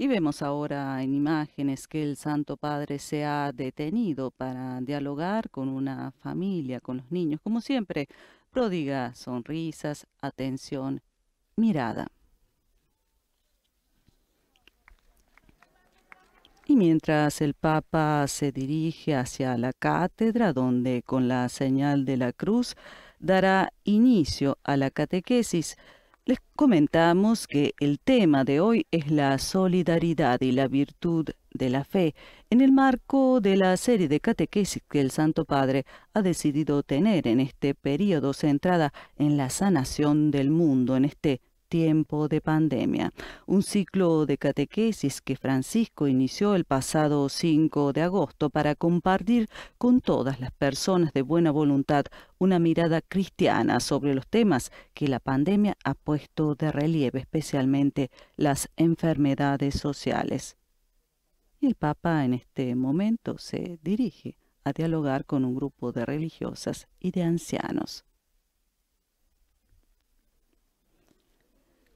Y vemos ahora en imágenes que el Santo Padre se ha detenido para dialogar con una familia, con los niños. Como siempre, prodiga sonrisas, atención, mirada. Y mientras el Papa se dirige hacia la cátedra, donde con la señal de la cruz dará inicio a la catequesis, les comentamos que el tema de hoy es la solidaridad y la virtud de la fe en el marco de la serie de catequesis que el Santo Padre ha decidido tener en este periodo centrada en la sanación del mundo, en este tiempo de pandemia. Un ciclo de catequesis que Francisco inició el pasado 5 de agosto para compartir con todas las personas de buena voluntad una mirada cristiana sobre los temas que la pandemia ha puesto de relieve, especialmente las enfermedades sociales. Y el Papa en este momento se dirige a dialogar con un grupo de religiosas y de ancianos.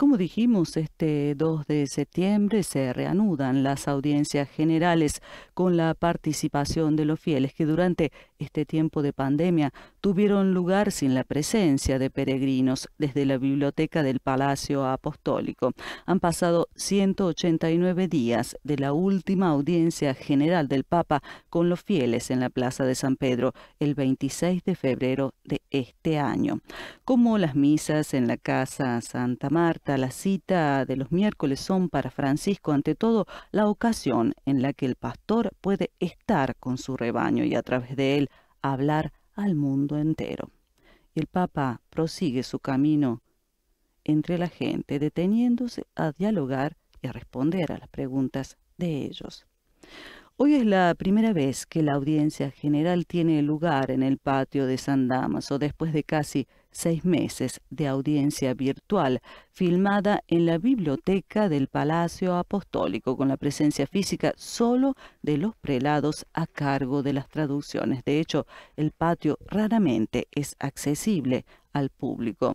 Como dijimos, este 2 de septiembre se reanudan las audiencias generales con la participación de los fieles que durante este tiempo de pandemia tuvieron lugar sin la presencia de peregrinos desde la biblioteca del Palacio Apostólico. Han pasado 189 días de la última audiencia general del Papa con los fieles en la Plaza de San Pedro el 26 de febrero de este año. Como las misas en la Casa Santa Marta, la cita de los miércoles son para Francisco ante todo la ocasión en la que el pastor puede estar con su rebaño y a través de él hablar al mundo entero. Y el Papa prosigue su camino entre la gente, deteniéndose a dialogar y a responder a las preguntas de ellos. Hoy es la primera vez que la audiencia general tiene lugar en el patio de San Damaso después de casi seis meses de audiencia virtual filmada en la biblioteca del Palacio Apostólico con la presencia física solo de los prelados a cargo de las traducciones. De hecho, el patio raramente es accesible al público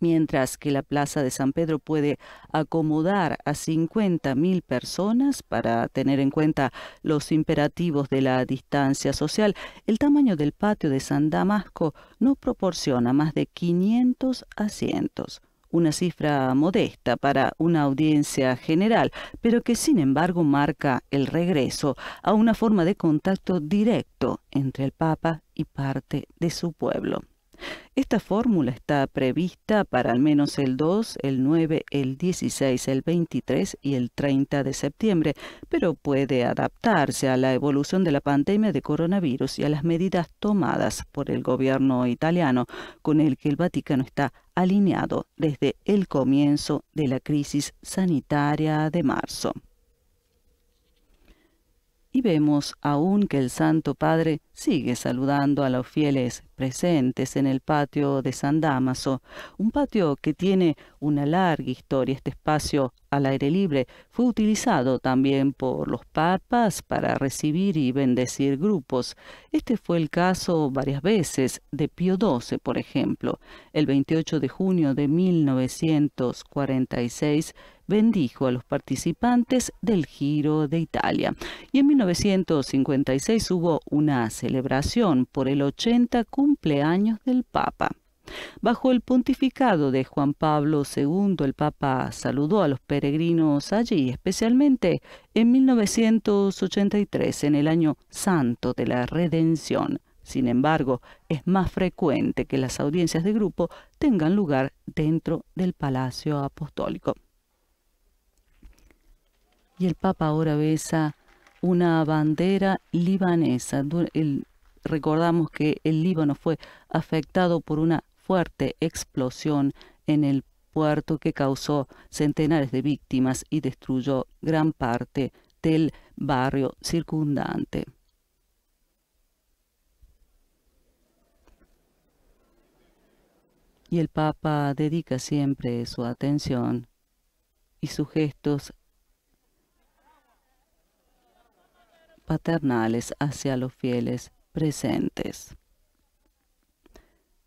mientras que la Plaza de San Pedro puede acomodar a 50.000 personas para tener en cuenta los imperativos de la distancia social, el tamaño del patio de San Damasco no proporciona más de 500 asientos una cifra modesta para una audiencia general, pero que sin embargo marca el regreso a una forma de contacto directo entre el Papa y parte de su pueblo. Esta fórmula está prevista para al menos el 2, el 9, el 16, el 23 y el 30 de septiembre, pero puede adaptarse a la evolución de la pandemia de coronavirus y a las medidas tomadas por el gobierno italiano, con el que el Vaticano está alineado desde el comienzo de la crisis sanitaria de marzo y vemos aún que el Santo Padre sigue saludando a los fieles presentes en el patio de San Damaso, un patio que tiene una larga historia. Este espacio al aire libre fue utilizado también por los papas para recibir y bendecir grupos. Este fue el caso varias veces de Pío XII, por ejemplo. El 28 de junio de 1946, bendijo a los participantes del Giro de Italia. Y en 1956 hubo una celebración por el 80 cumpleaños del Papa. Bajo el pontificado de Juan Pablo II, el Papa saludó a los peregrinos allí, especialmente en 1983, en el año santo de la redención. Sin embargo, es más frecuente que las audiencias de grupo tengan lugar dentro del Palacio Apostólico y el Papa ahora besa una bandera libanesa. recordamos que el Líbano fue afectado por una fuerte explosión en el puerto que causó centenares de víctimas y destruyó gran parte del barrio circundante. Y el Papa dedica siempre su atención y sus gestos paternales hacia los fieles presentes.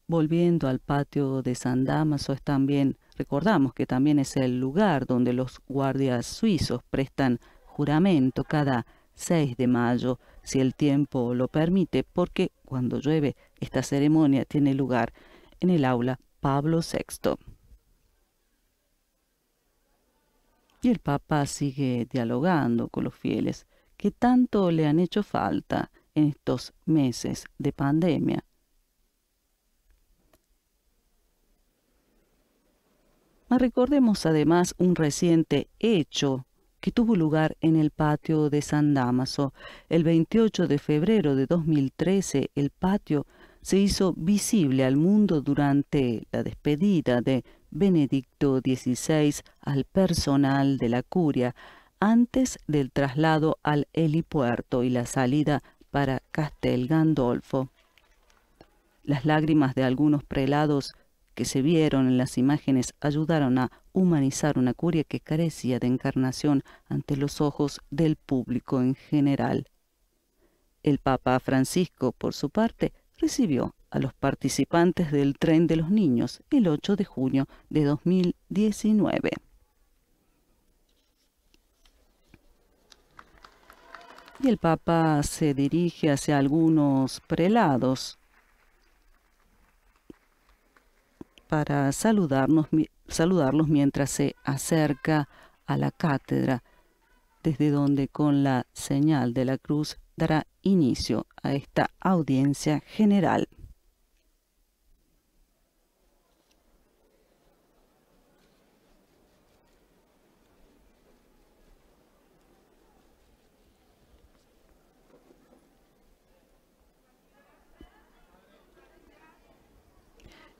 Volviendo al patio de San Damaso, es también, recordamos que también es el lugar donde los guardias suizos prestan juramento cada 6 de mayo, si el tiempo lo permite, porque cuando llueve esta ceremonia tiene lugar en el aula Pablo VI. Y el Papa sigue dialogando con los fieles que tanto le han hecho falta en estos meses de pandemia. Recordemos además un reciente hecho que tuvo lugar en el patio de San Damaso. El 28 de febrero de 2013 el patio se hizo visible al mundo durante la despedida de Benedicto XVI al personal de la curia, antes del traslado al helipuerto y la salida para Castel Gandolfo. Las lágrimas de algunos prelados que se vieron en las imágenes ayudaron a humanizar una curia que carecía de encarnación ante los ojos del público en general. El Papa Francisco, por su parte, recibió a los participantes del Tren de los Niños el 8 de junio de 2019. y el Papa se dirige hacia algunos prelados para saludarnos, saludarlos mientras se acerca a la cátedra, desde donde con la señal de la cruz dará inicio a esta audiencia general.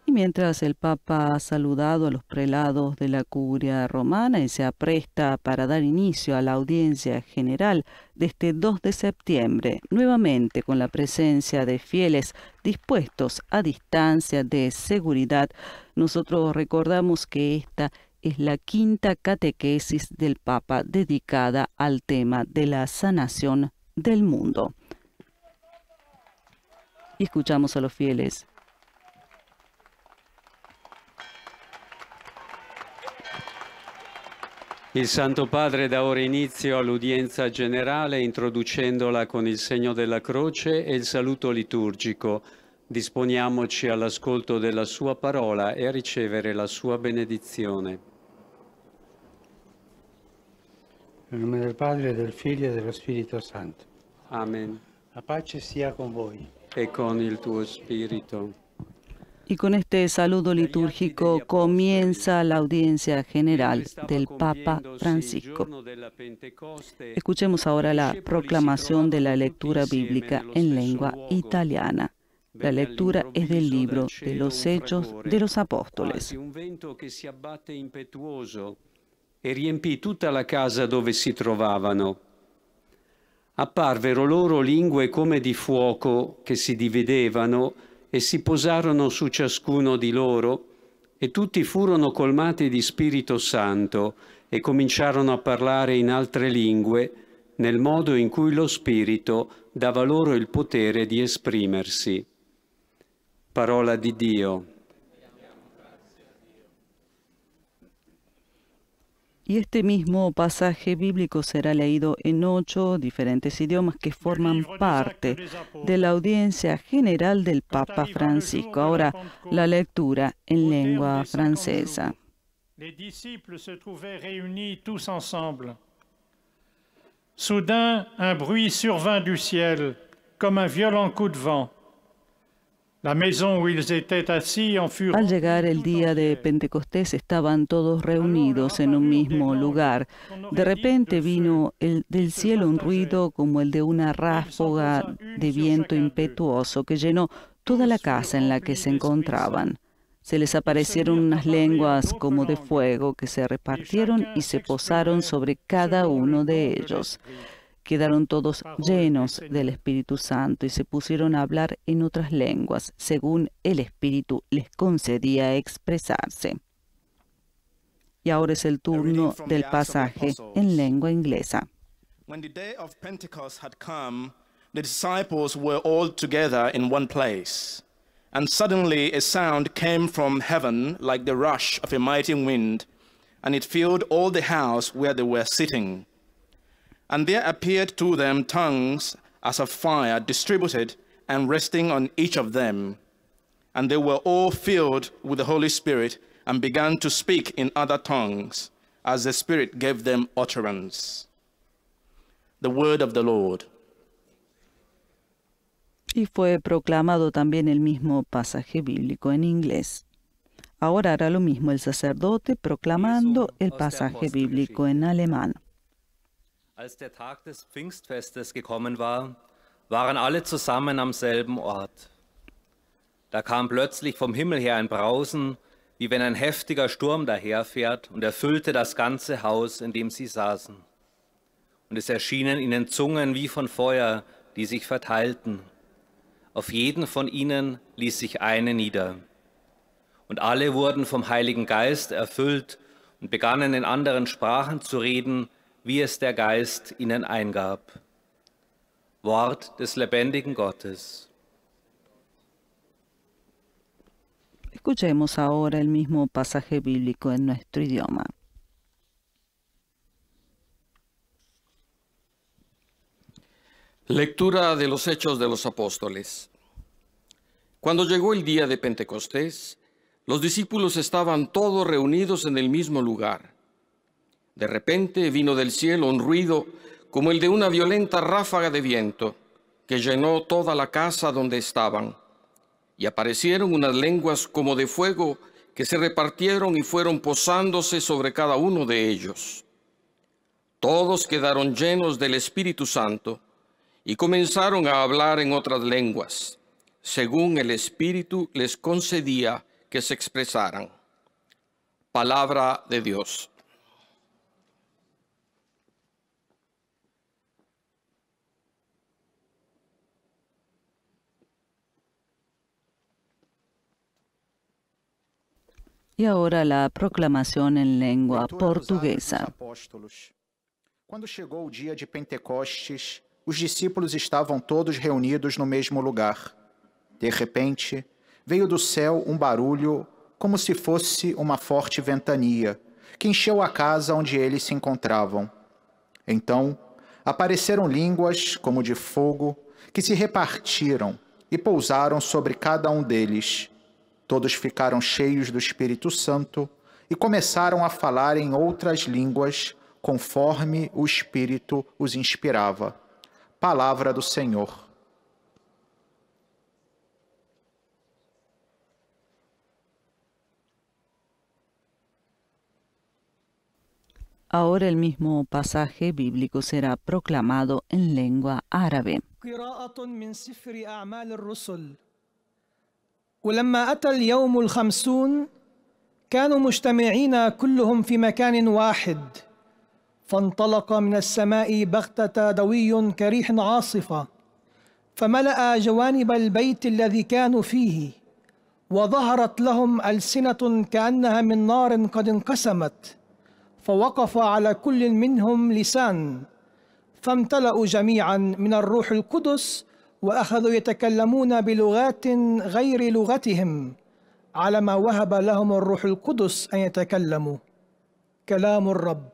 Y mientras el Papa ha saludado a los prelados de la curia romana y se apresta para dar inicio a la audiencia general de este 2 de septiembre, nuevamente con la presencia de fieles dispuestos a distancia de seguridad, nosotros recordamos que esta es la quinta catequesis del Papa dedicada al tema de la sanación del mundo. Y escuchamos a los fieles Il Santo Padre dà ora inizio all'udienza generale introducendola con il segno della croce e il saluto liturgico. Disponiamoci all'ascolto della sua parola e a ricevere la sua benedizione. Nel nome del Padre, del Figlio e dello Spirito Santo. Amen. La pace sia con voi. E con il tuo spirito. Amen. Y con este saludo litúrgico comienza la audiencia general del Papa Francisco. Escuchemos ahora la proclamación de la lectura bíblica en lengua italiana. La lectura es del libro de los Hechos de los Apóstoles. e riempì tutta la casa dove si trovavano. Apparvero loro lingue come di fuoco che si dividevano e si posarono su ciascuno di loro e tutti furono colmati di Spirito Santo e cominciarono a parlare in altre lingue nel modo in cui lo Spirito dava loro il potere di esprimersi. Parola di Dio. Y este mismo pasaje bíblico será leído en ocho diferentes idiomas que forman parte de la audiencia general del Papa Francisco. Ahora, la lectura en lengua francesa. Les disciples se trouvaient réunis tous ensemble. Soudain, un bruit survint du ciel, comme un violent coup de vent. Al llegar el día de Pentecostés estaban todos reunidos en un mismo lugar. De repente vino del cielo un ruido como el de una ráfaga de viento impetuoso que llenó toda la casa en la que se encontraban. Se les aparecieron unas lenguas como de fuego que se repartieron y se posaron sobre cada uno de ellos. Quedaron todos llenos del Espíritu Santo y se pusieron a hablar en otras lenguas, según el Espíritu les concedía expresarse. Y ahora es el turno del pasaje en lengua inglesa. When the day of Pentecost had come, the disciples were all together in one place. And suddenly a sound came from heaven like the rush of a mighty wind, and it filled all the house where they were sitting. And there appeared to them tongues as of fire distributed and resting on each of them. And they were all filled with the Holy Spirit and began to speak in other tongues as the Spirit gave them utterance. The word of the Lord. Y fue proclamado también el mismo pasaje bíblico en inglés. Ahora hará lo mismo el sacerdote proclamando el pasaje bíblico en alemán. Als der Tag des Pfingstfestes gekommen war, waren alle zusammen am selben Ort. Da kam plötzlich vom Himmel her ein Brausen, wie wenn ein heftiger Sturm daherfährt, und erfüllte das ganze Haus, in dem sie saßen. Und es erschienen ihnen Zungen wie von Feuer, die sich verteilten. Auf jeden von ihnen ließ sich eine nieder. Und alle wurden vom Heiligen Geist erfüllt und begannen in anderen Sprachen zu reden, es der Geist ihnen eingab. Wort des lebendigen Gottes. Escuchemos ahora el mismo pasaje bíblico en nuestro idioma. Lectura de los Hechos de los Apóstoles. Cuando llegó el día de Pentecostés, los discípulos estaban todos reunidos en el mismo lugar. De repente vino del cielo un ruido como el de una violenta ráfaga de viento que llenó toda la casa donde estaban. Y aparecieron unas lenguas como de fuego que se repartieron y fueron posándose sobre cada uno de ellos. Todos quedaron llenos del Espíritu Santo y comenzaron a hablar en otras lenguas, según el Espíritu les concedía que se expresaran. Palabra de Dios. E agora a proclamação em língua portuguesa. Quando chegou o dia de Pentecostes, os discípulos estavam todos reunidos no mesmo lugar. De repente, veio do céu um barulho como se fosse uma forte ventania, que encheu a casa onde eles se encontravam. Então, apareceram línguas como de fogo, que se repartiram e pousaram sobre cada um deles. Todos ficaram cheios do Espírito Santo e começaram a falar em outras línguas, conforme o Espírito os inspirava. Palavra do Senhor. Agora, o mesmo pasaje bíblico será proclamado em língua árabe. ولما أتى اليوم الخمسون كانوا مجتمعين كلهم في مكان واحد فانطلق من السماء بغتة دوي كريح عاصفة فملأ جوانب البيت الذي كانوا فيه وظهرت لهم ألسنة كأنها من نار قد انقسمت فوقف على كل منهم لسان فامتلأوا جميعا من الروح القدس واخذوا يتكلمون بلغات غير لغتهم على ما وهب لهم الروح القدس ان يتكلموا كلام الرب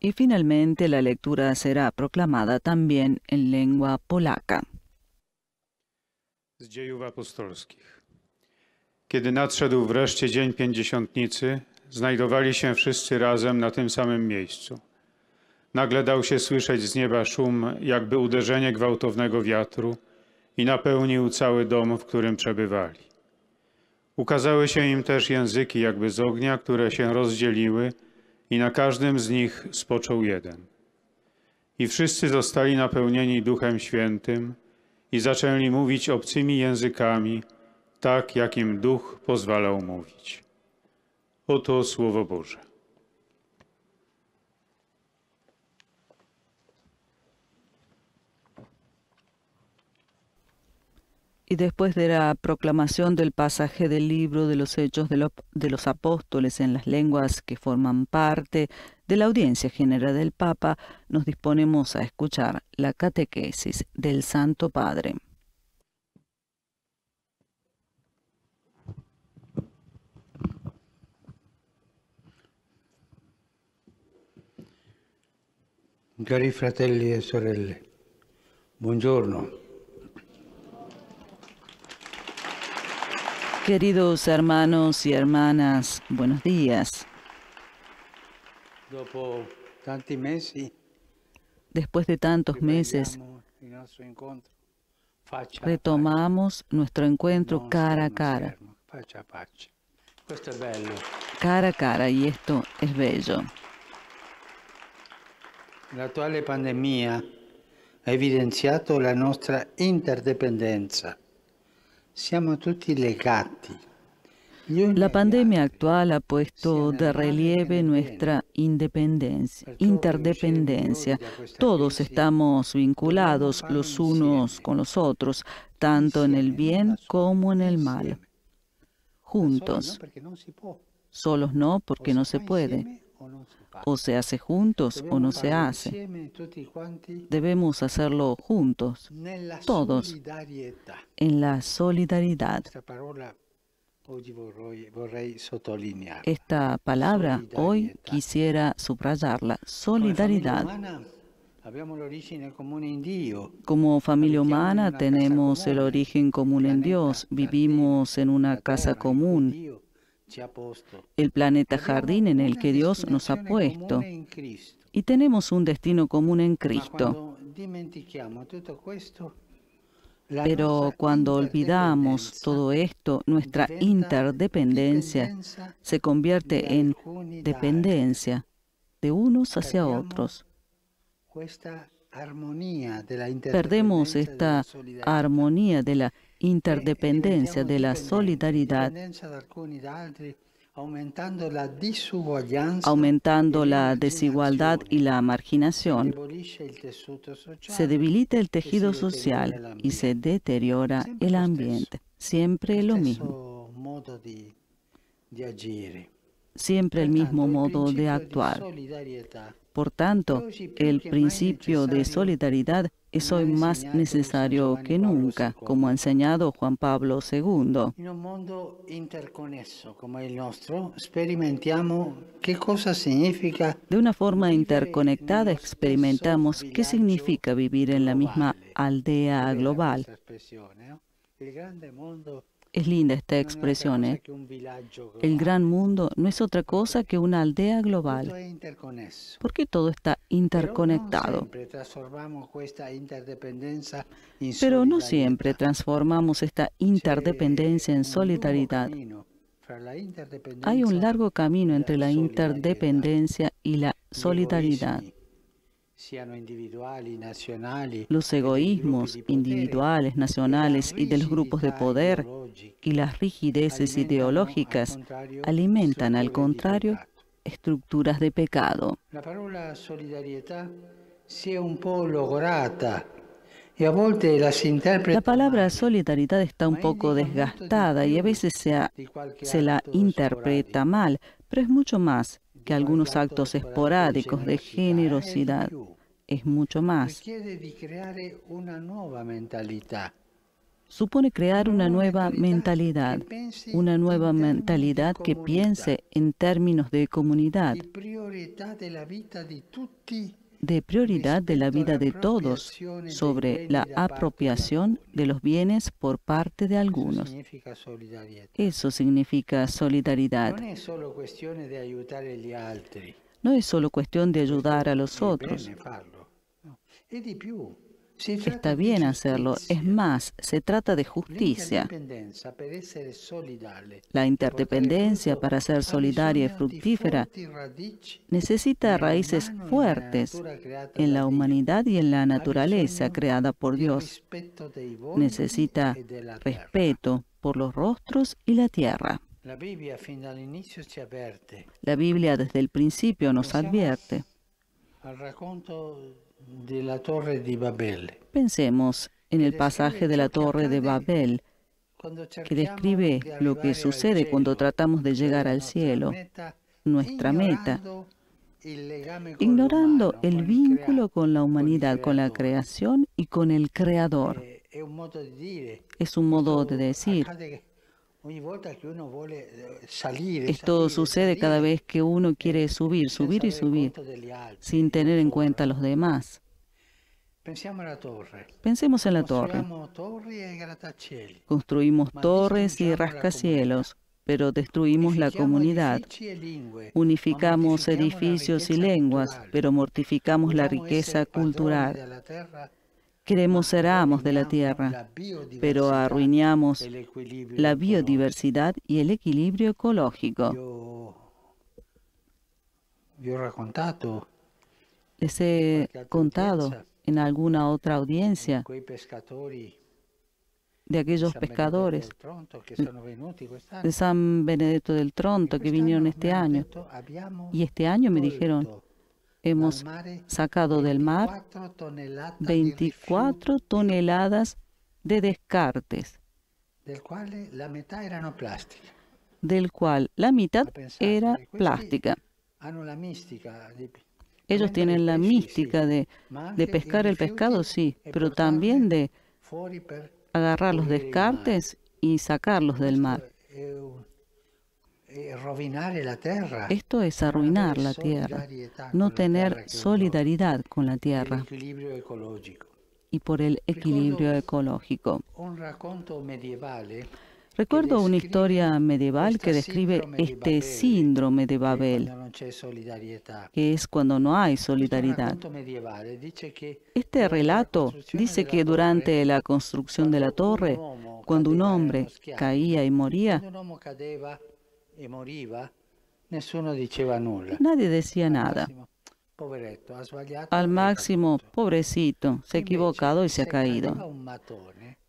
Y finalmente la lectura será proclamada también en lengua polaca. Z dziejów apostolskich. Kiedy nadszedł wreszcie dzień pięćdziesiątnicy, znajdowali się wszyscy razem na tym samym miejscu. Nagle dał się słyszeć z nieba szum, jakby uderzenie gwałtownego wiatru i napełnił cały dom, w którym przebywali. Ukazały się im też języki jakby z ognia, które się rozdzieliły i na każdym z nich spoczął jeden. I wszyscy zostali napełnieni Duchem Świętym i zaczęli mówić obcymi językami, tak jak im Duch pozwalał mówić. Oto Słowo Boże. y después de la proclamación del pasaje del libro de los hechos de los, de los, apóstoles en las lenguas que forman parte de la audiencia general del Papa, nos disponemos a escuchar la catequesis del Santo Padre. Cari fratelli e sorelle, buongiorno. Queridos hermanos y hermanas, buenos días. Después de tantos meses, retomamos nuestro encuentro cara a cara. Cara a cara, y esto es bello. La actual pandemia ha evidenciado la nostra interdependencia. E la pandemia actual ha puesto de relieve nuestra independencia, interdependencia. Todos estamos vinculados los unos con los otros, tanto en el bien como en el mal. Juntos. Solos no, porque no se puede. O se hace juntos o no se hace. Debemos hacerlo juntos, todos, en la solidaridad. Esta palabra hoy quisiera subrayarla, solidaridad. Como familia humana tenemos el origen común en Dios, vivimos en una casa común, el planeta jardín en el que Dios nos ha puesto y tenemos un destino común en ah, Cristo. Pero cuando olvidamos todo esto, nuestra interdependencia se convierte en dependencia de unos hacia otros. Perdemos esta armonía de la interdependencia, de la solidaridad, aumentando la desigualdad y la marginación, se debilita el tejido social y se deteriora el ambiente. Siempre lo este mismo. Siempre el mismo modo de actuar. Por tanto, el principio de solidaridad es hoy más necesario que nunca, como ha enseñado Juan Pablo II. En un mundo como el nuestro, experimentamos qué cosa significa. De una forma interconectada experimentamos qué significa vivir en la misma aldea global. El mundo es linda esta expresión. ¿eh? El gran mundo no es otra cosa que una aldea global. Porque todo está interconectado. Pero no siempre transformamos esta interdependencia en solidaridad. Hay un largo camino entre la interdependencia y la solidaridad los egoísmos individuales, nacionales y de los grupos de poder y las rigideces ideológicas alimentan, al contrario, estructuras de pecado. La palabra solidaridad está un poco desgastada y a veces se, la interpreta mal, pero es mucho más que algunos actos esporádicos de generosidad. Es mucho más. Supone crear una nueva mentalidad, una nueva mentalidad que piense en términos de comunidad de prioridad de la vida de todos sobre la apropiación de los bienes por parte de algunos. Eso significa solidaridad. No es solo cuestión de ayudar a los otros. Está bien hacerlo. Es más, se trata de justicia. La interdependencia para ser solidaria y fructífera necesita raíces fuertes en la humanidad y en la naturaleza creada por Dios. Necesita respeto por los rostros y la tierra. La Biblia desde el principio nos advierte de la Torre de Babel. Pensemos en el pasaje de la Torre de Babel, que describe lo que sucede cuando tratamos de llegar al cielo, nuestra meta, ignorando el vínculo con la humanidad, con la creación y con el Creador. Eh, es un modo de decir, esto sucede cada vez que uno quiere subir, subir y subir, sin tener en cuenta a los demás. Pensemos en la torre. Construimos torres y rascacielos, pero destruimos la comunidad. Unificamos edificios y lenguas, pero mortificamos la riqueza cultural. Queremos ser amos de la tierra, pero arruinamos la biodiversidad y el equilibrio ecológico. Les he contado en alguna otra audiencia de aquellos pescadores de San Benedetto del Tronto que vinieron este año. Y este año me dijeron, hemos eh, sacado del mar 24 toneladas de descartes, del cual eh, la mitad era plástica. Ellos tienen ah, la mística de, pescar el pescado, sí, pero también de agarrar los descartes y sacarlos del mar. Esto eh, es arruinar la tierra, no tener solidaridad con la tierra y por el equilibrio ecológico. Eh, Recuerdo una historia medieval que describe este síndrome de este Babel, eh, que es cuando no hay solidaridad. Este relato dice que este durante la construcción de la torre, cuando un hombre caía y moría, e Nadie decía nada. Al e máximo, pobrecito, e se ha equivocado y se ha caído.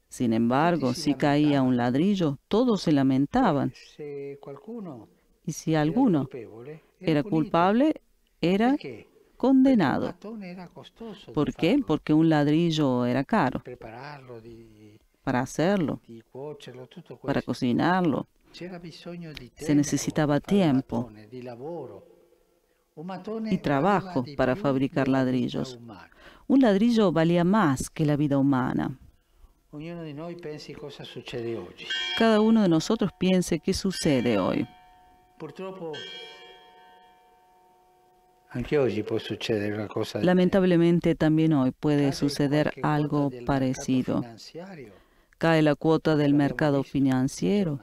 Sin embargo, si caía un ladrillo, todos se lamentaban. Y si alguno era culpable, era condenado. ¿Por qué? Porque un ladrillo era caro. Para hacerlo, para cocinarlo, se necesitaba tiempo y trabajo para fabricar ladrillos. Un ladrillo valía más que la vida humana. Cada uno de nosotros piense qué sucede hoy. Lamentablemente también hoy puede suceder algo parecido cae la cuota del mercado financiero.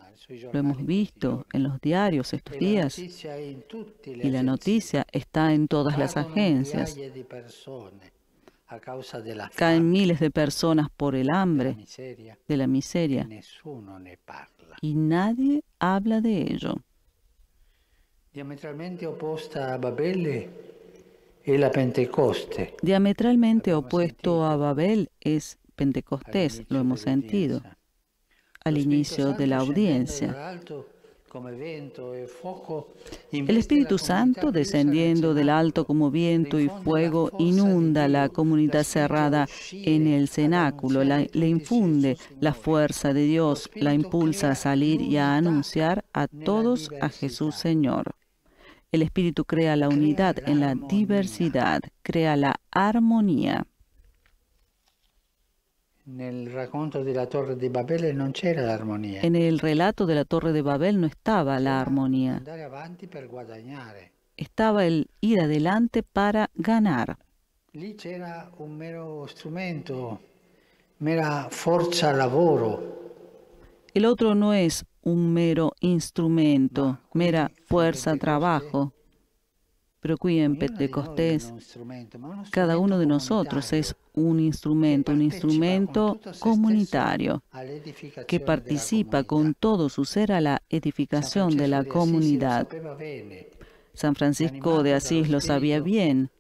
Lo hemos visto en los diarios estos días y la noticia está en todas las agencias. Caen miles de personas por el hambre, de la miseria, y nadie habla de ello. Diametralmente opuesta a Babel es la Diametralmente opuesto a Babel es Pentecostés lo hemos sentido al inicio de la audiencia. El Espíritu Santo, descendiendo del alto como viento y fuego, inunda la comunidad cerrada en el cenáculo, le infunde la fuerza de Dios, la impulsa a salir y a anunciar a todos a Jesús Señor. El Espíritu crea la unidad en la diversidad, crea la armonía. En Torre el relato de la Torre de Babel no estaba la armonía. Estaba el ir adelante para ganar. un mero mera El otro no es un mero instrumento, mera fuerza trabajo aquí en Pentecostés, cada uno de nosotros es un instrumento, un instrumento comunitario que participa con todo su ser a la edificación de la comunidad. San Francisco de Asís lo sabía bien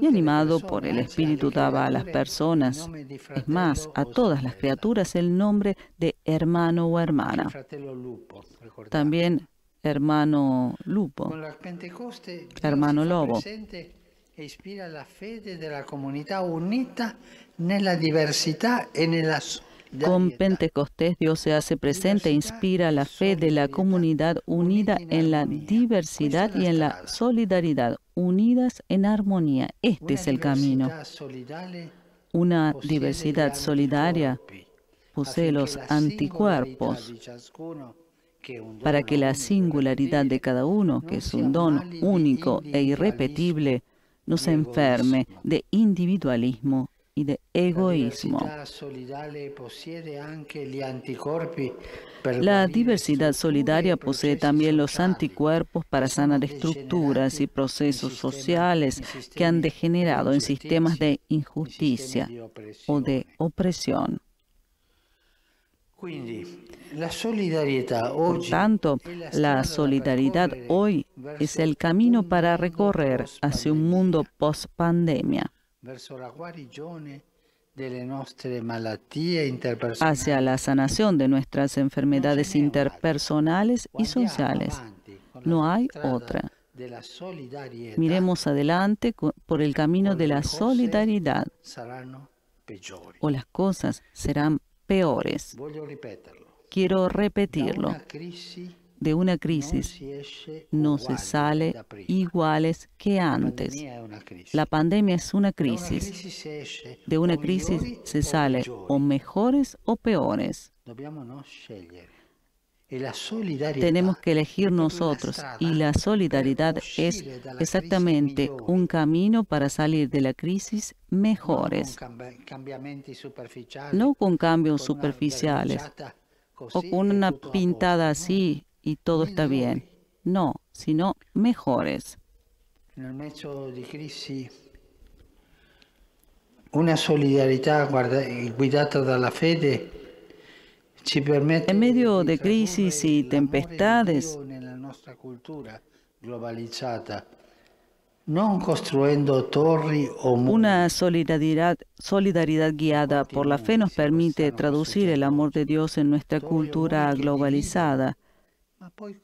y animado por el Espíritu daba a las personas, es más, a todas las criaturas el nombre de hermano o hermana. También hermano Lupo, hermano Lobo. la Con Pentecostés Dios se hace presente e inspira la fe de la comunidad unida en la diversidad y en la solidaridad, unidas en armonía. Este es el camino. Una diversidad solidaria posee los anticuerpos para que la singularidad de cada uno, que es un don único e irrepetible, no se enferme de individualismo y de egoísmo. La diversidad solidaria posee también los anticuerpos para sanar estructuras y procesos sociales que han degenerado en sistemas de injusticia o de opresión. Por tanto, la solidaridad hoy es el camino para recorrer hacia un mundo post-pandemia, hacia la sanación de nuestras enfermedades interpersonales y sociales. No hay otra. Miremos adelante por el camino de la solidaridad o las cosas serán peores. Quiero repetirlo. De una crisis no se sale iguales que antes. La pandemia es una crisis. De una crisis se sale o mejores o peores tenemos que elegir nosotros y la solidaridad es exactamente un camino para salir de la crisis mejores, no con cambios superficiales o con una pintada así y todo está bien, no, sino mejores. Una solidaridad la fe de en medio de crisis y tempestades, una solidaridad, solidaridad guiada por la fe nos permite traducir el amor de Dios en nuestra cultura globalizada. Pues,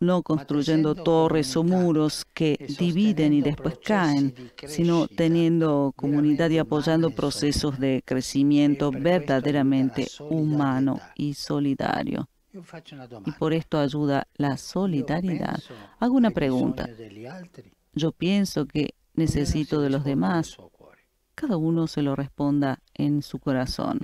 no construyendo torres o muros que dividen y después caen, sino teniendo comunidad y apoyando procesos de crecimiento verdaderamente humano y solidario. Y por esto ayuda la solidaridad. Hago una pregunta. Yo pienso que necesito de los demás. Cada uno se lo responda en su corazón.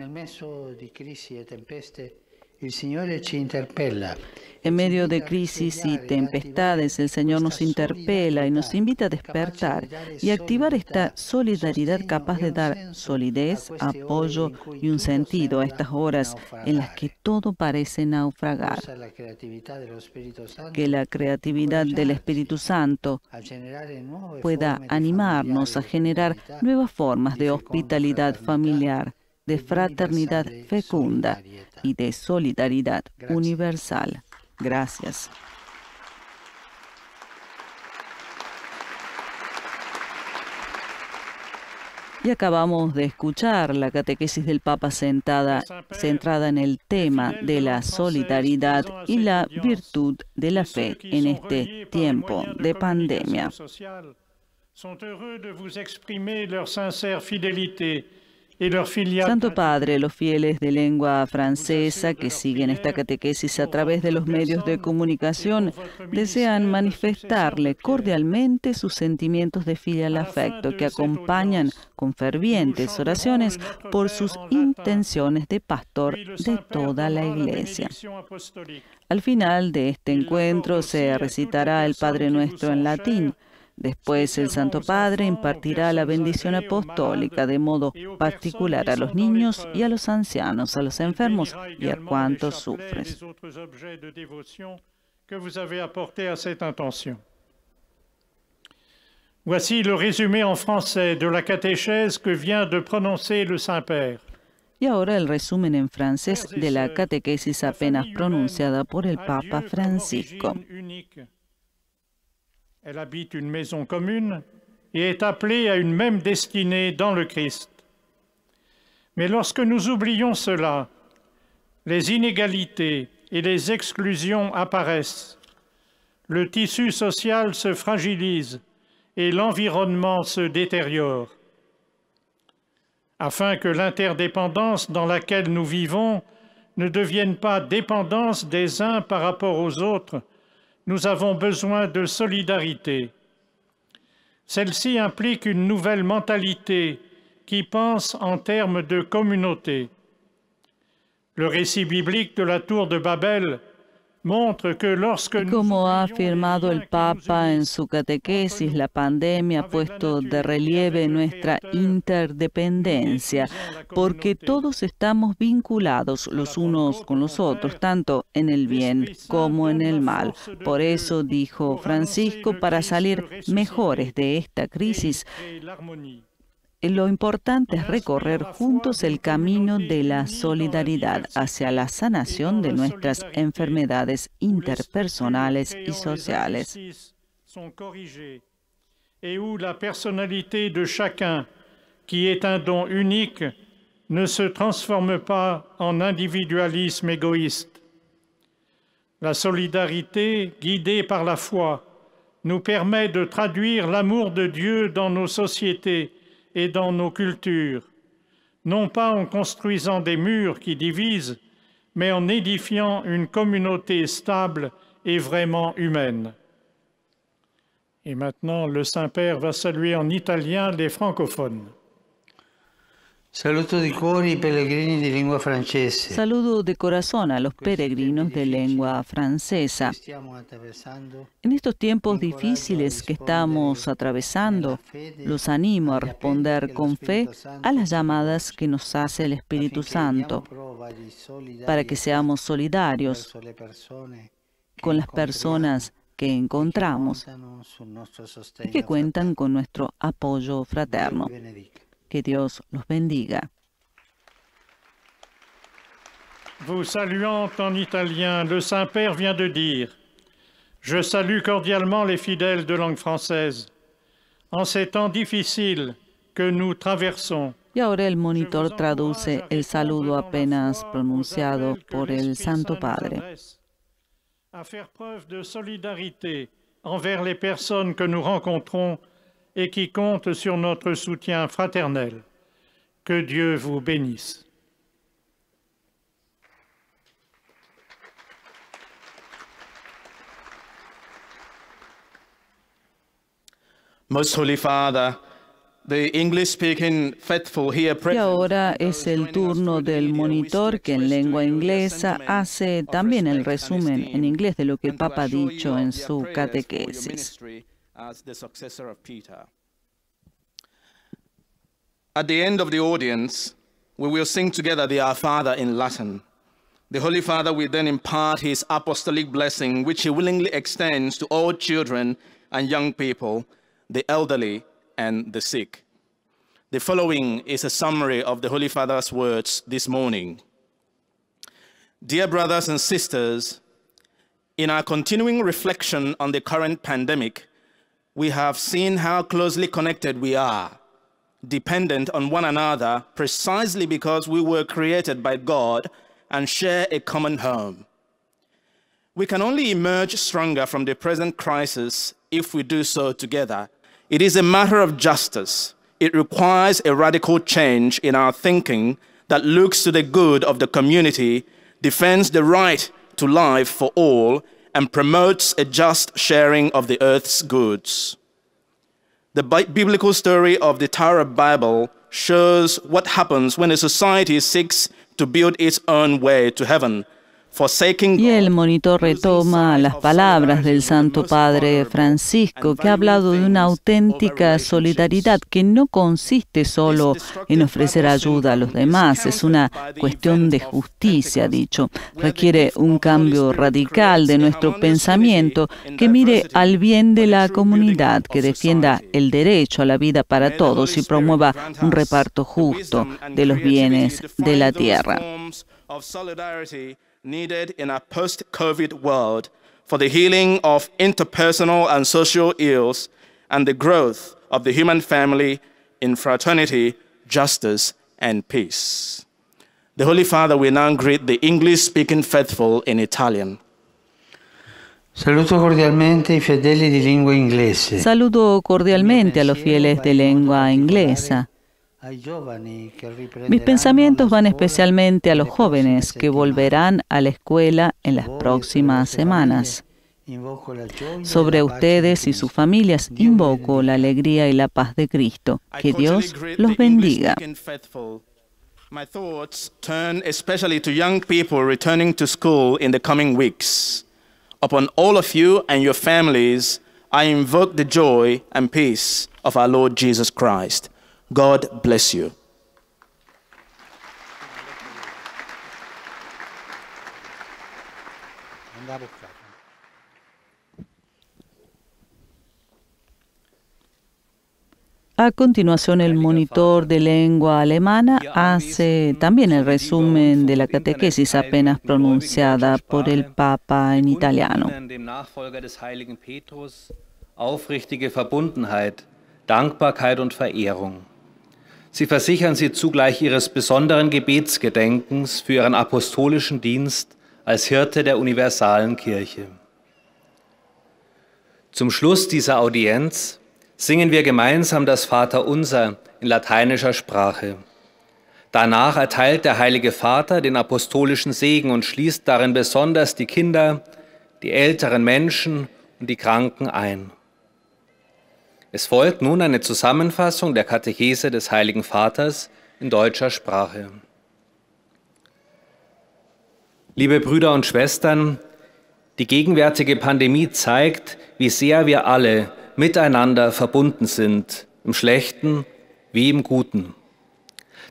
En medio de crisis y tempestades, el Señor nos interpela y nos invita a despertar y activar esta solidaridad capaz de dar solidez, apoyo y un sentido a estas horas en las que todo parece naufragar. Que la creatividad del Espíritu Santo pueda animarnos a generar nuevas formas de hospitalidad familiar de fraternidad fecunda y de solidaridad universal. Gracias. Y acabamos de escuchar la catequesis del Papa sentada, centrada en el tema de la solidaridad y la virtud de la fe en este tiempo de pandemia. Santo Padre, los fieles de lengua francesa que siguen esta catequesis a través de los medios de comunicación desean manifestarle cordialmente sus sentimientos de filial afecto que acompañan con fervientes oraciones por sus intenciones de pastor de toda la Iglesia. Al final de este encuentro se recitará el Padre Nuestro en latín. Después el Santo Padre impartirá la bendición apostólica de modo particular a los niños y a los ancianos, a los enfermos y a cuantos sufren. le résumé en français de la catéchèse que vient de prononcer le Y ahora el resumen en francés de la catequesis apenas pronunciada por el Papa Francisco. Elle habite une maison commune et est appelée à une même destinée dans le Christ. Mais lorsque nous oublions cela, les inégalités et les exclusions apparaissent, le tissu social se fragilise et l'environnement se détériore. Afin que l'interdépendance dans laquelle nous vivons ne devienne pas dépendance des uns par rapport aux autres, nous avons besoin de solidarité. Celle-ci implique une nouvelle mentalité qui pense en termes de communauté. Le récit biblique de la tour de Babel Como ha afirmado el Papa en su catequesis, la pandemia ha puesto de relieve nuestra interdependencia, porque todos estamos vinculados los unos con los otros, tanto en el bien como en el mal. Por eso, dijo Francisco, para salir mejores de esta crisis, Lo importante es recorrer juntos el camino de la solidaridad hacia la sanación de nuestras enfermedades interpersonales y sociales. Et où la personnalité de chacun, qui est un don unique, ne se transforme pas en individualisme égoïste. La solidarité, guidée par la foi, nous permet de traduire l'amour de Dieu dans nos sociétés et dans nos cultures, non pas en construisant des murs qui divisent, mais en édifiant une communauté stable et vraiment humaine. Et maintenant, le Saint-Père va saluer en italien les francophones. Saludos Saludo de corazón a los peregrinos de lengua francesa. En estos tiempos difíciles que estamos atravesando, los animo a responder con fe a las llamadas que nos hace el Espíritu Santo, para que seamos solidarios con las personas que encontramos y que cuentan con nuestro apoyo fraterno. Que Dios los bendiga. Vous saluant en italien, le Saint-Père vient de dire Je salue cordialement les fidèles de langue française. En ces temps difficiles que nous traversons, Y ahora el monitor traduce el saludo apenas pronunciado por el Santo Padre. a faire preuve de solidarité envers les personnes que nous rencontrons et qui compte sur notre soutien fraternel. Que Dios vous bénisse. y ahora es el turno del monitor que en lengua inglesa hace también el resumen en inglés de lo que el Papa ha dicho en su catequesis. as the successor of Peter. At the end of the audience, we will sing together the Our Father in Latin. The Holy Father will then impart his apostolic blessing, which he willingly extends to all children and young people, the elderly and the sick. The following is a summary of the Holy Father's words this morning. Dear brothers and sisters, in our continuing reflection on the current pandemic, we have seen how closely connected we are, dependent on one another, precisely because we were created by God and share a common home. We can only emerge stronger from the present crisis if we do so together. It is a matter of justice. It requires a radical change in our thinking that looks to the good of the community, defends the right to life for all, and promotes a just sharing of the earth's goods. The biblical story of the Torah Bible shows what happens when a society seeks to build its own way to heaven Y el monitor retoma las palabras del Santo Padre Francisco, que ha hablado de una auténtica solidaridad que no consiste solo en ofrecer ayuda a los demás, es una cuestión de justicia, ha dicho. Requiere un cambio radical de nuestro pensamiento que mire al bien de la comunidad, que defienda el derecho a la vida para todos y promueva un reparto justo de los bienes de la tierra. needed in a post COVID world for the healing of interpersonal and social ills and the growth of the human family in fraternity, justice, and peace. The Holy Father will now greet the English speaking faithful in Italian. Saluto cordialmente i fedeli di lingua inglese. Saluto cordialmente a los fieles de lengua inglesa. Mis pensamientos van especialmente a los jóvenes que volverán a la escuela en las próximas semanas. Sobre ustedes y sus familias invoco la alegría y la paz de Cristo. Que Dios los bendiga. My thoughts turn especially to young people returning to school in the coming weeks. Upon all of you and your families, I invoke the joy and peace of our Lord Jesus Christ. God bless you. A continuación, el monitor de lengua alemana hace también el resumen de la catequesis apenas pronunciada por el Papa en italiano. Aufrichtige Verbundenheit, Dankbarkeit und Verehrung. Sie versichern sie zugleich ihres besonderen Gebetsgedenkens für ihren apostolischen Dienst als Hirte der universalen Kirche. Zum Schluss dieser Audienz singen wir gemeinsam das Vater Unser in lateinischer Sprache. Danach erteilt der Heilige Vater den apostolischen Segen und schließt darin besonders die Kinder, die älteren Menschen und die Kranken ein. Es folgt nun eine Zusammenfassung der Katechese des Heiligen Vaters in deutscher Sprache. Liebe Brüder und Schwestern, die gegenwärtige Pandemie zeigt, wie sehr wir alle miteinander verbunden sind, im Schlechten wie im Guten.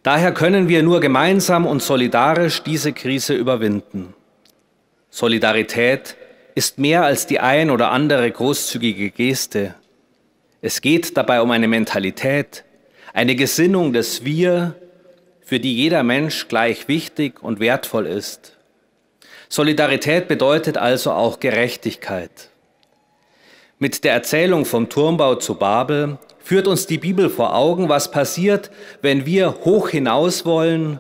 Daher können wir nur gemeinsam und solidarisch diese Krise überwinden. Solidarität ist mehr als die ein oder andere großzügige Geste. Es geht dabei um eine Mentalität, eine Gesinnung des Wir, für die jeder Mensch gleich wichtig und wertvoll ist. Solidarität bedeutet also auch Gerechtigkeit. Mit der Erzählung vom Turmbau zu Babel führt uns die Bibel vor Augen, was passiert, wenn wir hoch hinaus wollen,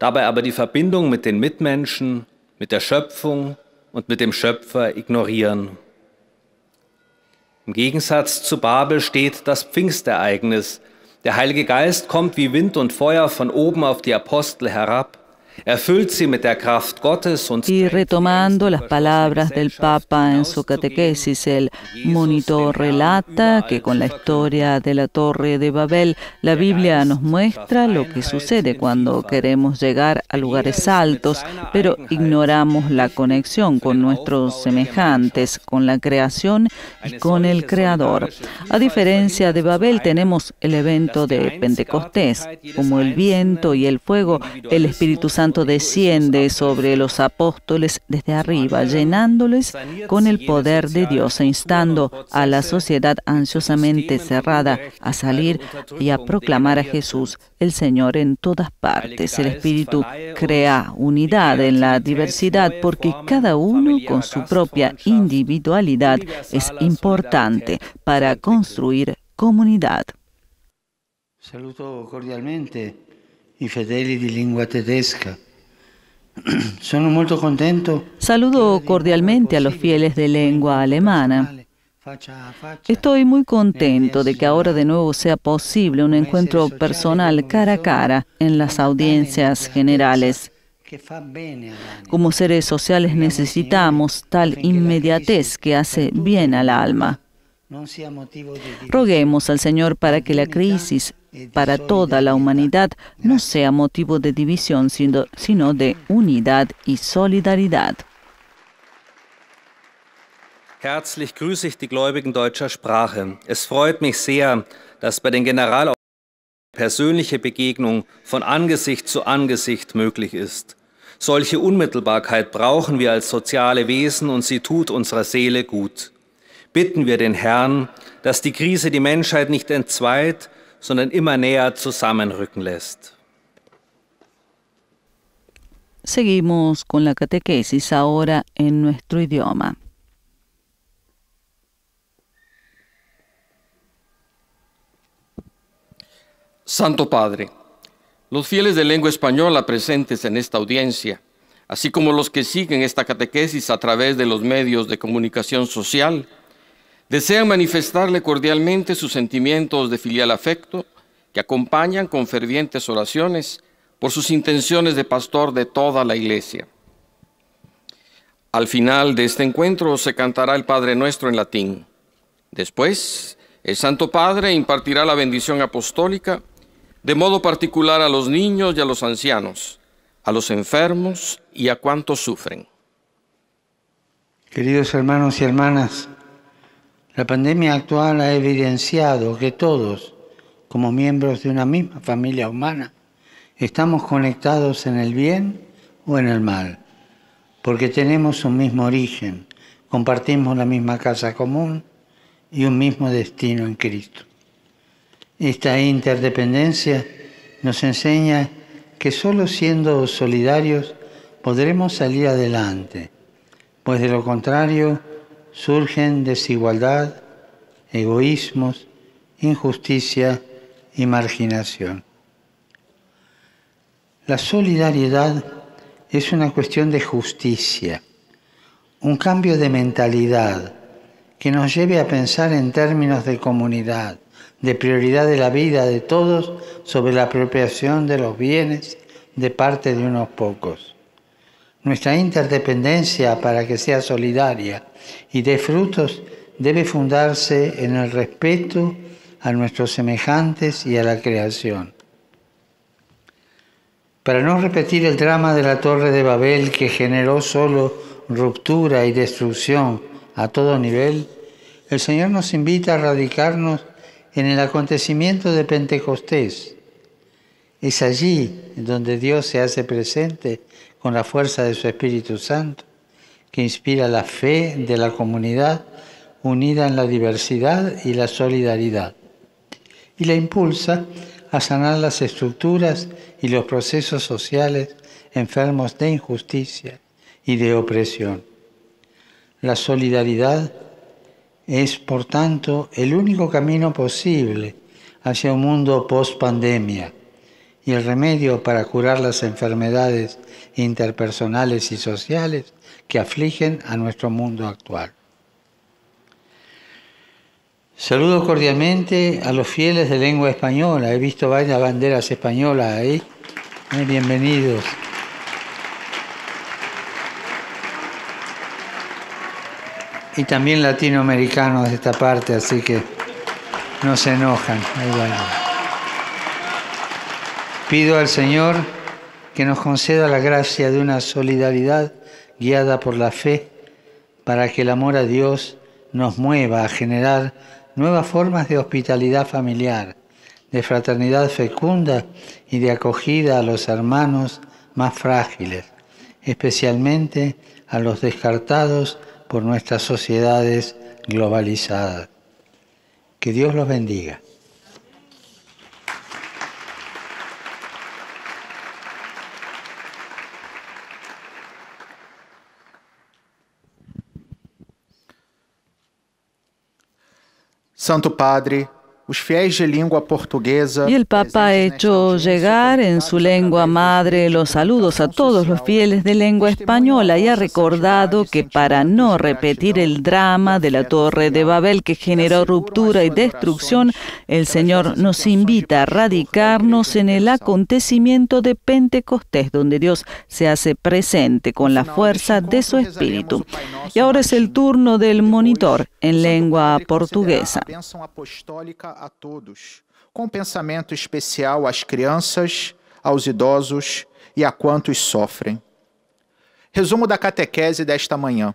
dabei aber die Verbindung mit den Mitmenschen, mit der Schöpfung und mit dem Schöpfer ignorieren. Im Gegensatz zu Babel steht das Pfingstereignis. Der Heilige Geist kommt wie Wind und Feuer von oben auf die Apostel herab. Y retomando las palabras del Papa en su catequesis, el monitor relata que con la historia de la Torre de Babel, la Biblia nos muestra lo que sucede cuando queremos llegar a lugares altos, pero ignoramos la conexión con nuestros semejantes, con la creación y con el Creador. A diferencia de Babel, tenemos el evento de Pentecostés, como el viento y el fuego, el Espíritu Santo desciende sobre los apóstoles desde arriba, llenándoles con el poder de Dios e instando a la sociedad ansiosamente cerrada a salir y a proclamar a Jesús, el Señor, en todas partes. El Espíritu crea unidad en la diversidad porque cada uno con su propia individualidad es importante para construir comunidad. saludo cordialmente lengua tedesca. Saludo cordialmente a los fieles de lengua alemana. Estoy muy contento de que ahora de nuevo sea posible un encuentro personal cara a cara en las audiencias generales. Como seres sociales necesitamos tal inmediatez que hace bien al alma. Roguemos al Señor para que la crisis para toda la humanidad no sea motivo de división, sino, de unidad y solidaridad. Herzlich grüße ich die Gläubigen deutscher Sprache. Es freut mich sehr, dass bei den Generalausgaben persönliche Begegnung von Angesicht zu Angesicht möglich ist. Solche Unmittelbarkeit brauchen wir als soziale Wesen und sie tut unserer Seele gut. Bitten wir den Herrn, dass die Krise die Menschheit nicht entzweit, immer näher zusammenrücken lässt. Seguimos con la catequesis ahora en nuestro idioma. Santo Padre, los fieles de lengua española presentes en esta audiencia, así como los que siguen esta catequesis a través de los medios de comunicación social, Desean manifestarle cordialmente sus sentimientos de filial afecto, que acompañan con fervientes oraciones por sus intenciones de pastor de toda la iglesia. Al final de este encuentro se cantará el Padre Nuestro en latín. Después, el Santo Padre impartirá la bendición apostólica de modo particular a los niños y a los ancianos, a los enfermos y a cuantos sufren. Queridos hermanos y hermanas, la pandemia actual ha evidenciado que todos, como miembros de una misma familia humana, estamos conectados en el bien o en el mal, porque tenemos un mismo origen, compartimos la misma casa común y un mismo destino en Cristo. Esta interdependencia nos enseña que solo siendo solidarios podremos salir adelante, pues de lo contrario, surgen desigualdad, egoísmos, injusticia y marginación. La solidaridad es una cuestión de justicia, un cambio de mentalidad que nos lleve a pensar en términos de comunidad, de prioridad de la vida de todos sobre la apropiación de los bienes de parte de unos pocos. Nuestra interdependencia para que sea solidaria y dé frutos debe fundarse en el respeto a nuestros semejantes y a la creación. Para no repetir el drama de la Torre de Babel que generó solo ruptura y destrucción a todo nivel, el Señor nos invita a radicarnos en el acontecimiento de Pentecostés. Es allí donde Dios se hace presente con la fuerza de su Espíritu Santo, que inspira la fe de la comunidad unida en la diversidad y la solidaridad, y la impulsa a sanar las estructuras y los procesos sociales enfermos de injusticia y de opresión. La solidaridad es, por tanto, el único camino posible hacia un mundo post-pandemia y el remedio para curar las enfermedades interpersonales y sociales que afligen a nuestro mundo actual. Saludo cordialmente a los fieles de lengua española. He visto varias banderas españolas ahí. bienvenidos. Y también latinoamericanos de esta parte, así que no se enojan. Ahí bien Pido al Señor que nos conceda la gracia de una solidaridad guiada por la fe, para que el amor a Dios nos mueva a generar nuevas formas de hospitalidad familiar, de fraternidad fecunda y de acogida a los hermanos más frágiles, especialmente a los descartados por nuestras sociedades globalizadas. Que Dios los bendiga. Santo Padre Y el Papa ha hecho llegar en su lengua madre los saludos a todos los fieles de lengua española y ha recordado que para no repetir el drama de la Torre de Babel que generó ruptura y destrucción, el Señor nos invita a radicarnos en el acontecimiento de Pentecostés, donde Dios se hace presente con la fuerza de su Espíritu. Y ahora es el turno del monitor en lengua portuguesa. a todos, com pensamento especial às crianças, aos idosos e a quantos sofrem. Resumo da catequese desta manhã.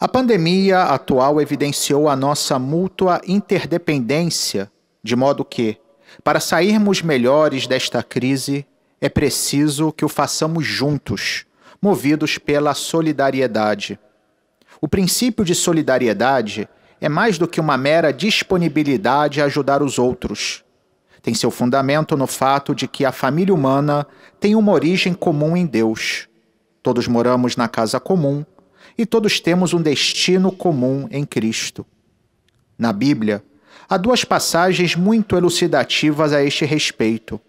A pandemia atual evidenciou a nossa mútua interdependência, de modo que, para sairmos melhores desta crise, é preciso que o façamos juntos, movidos pela solidariedade. O princípio de solidariedade é mais do que uma mera disponibilidade a ajudar os outros. Tem seu fundamento no fato de que a família humana tem uma origem comum em Deus. Todos moramos na casa comum e todos temos um destino comum em Cristo. Na Bíblia, há duas passagens muito elucidativas a este respeito: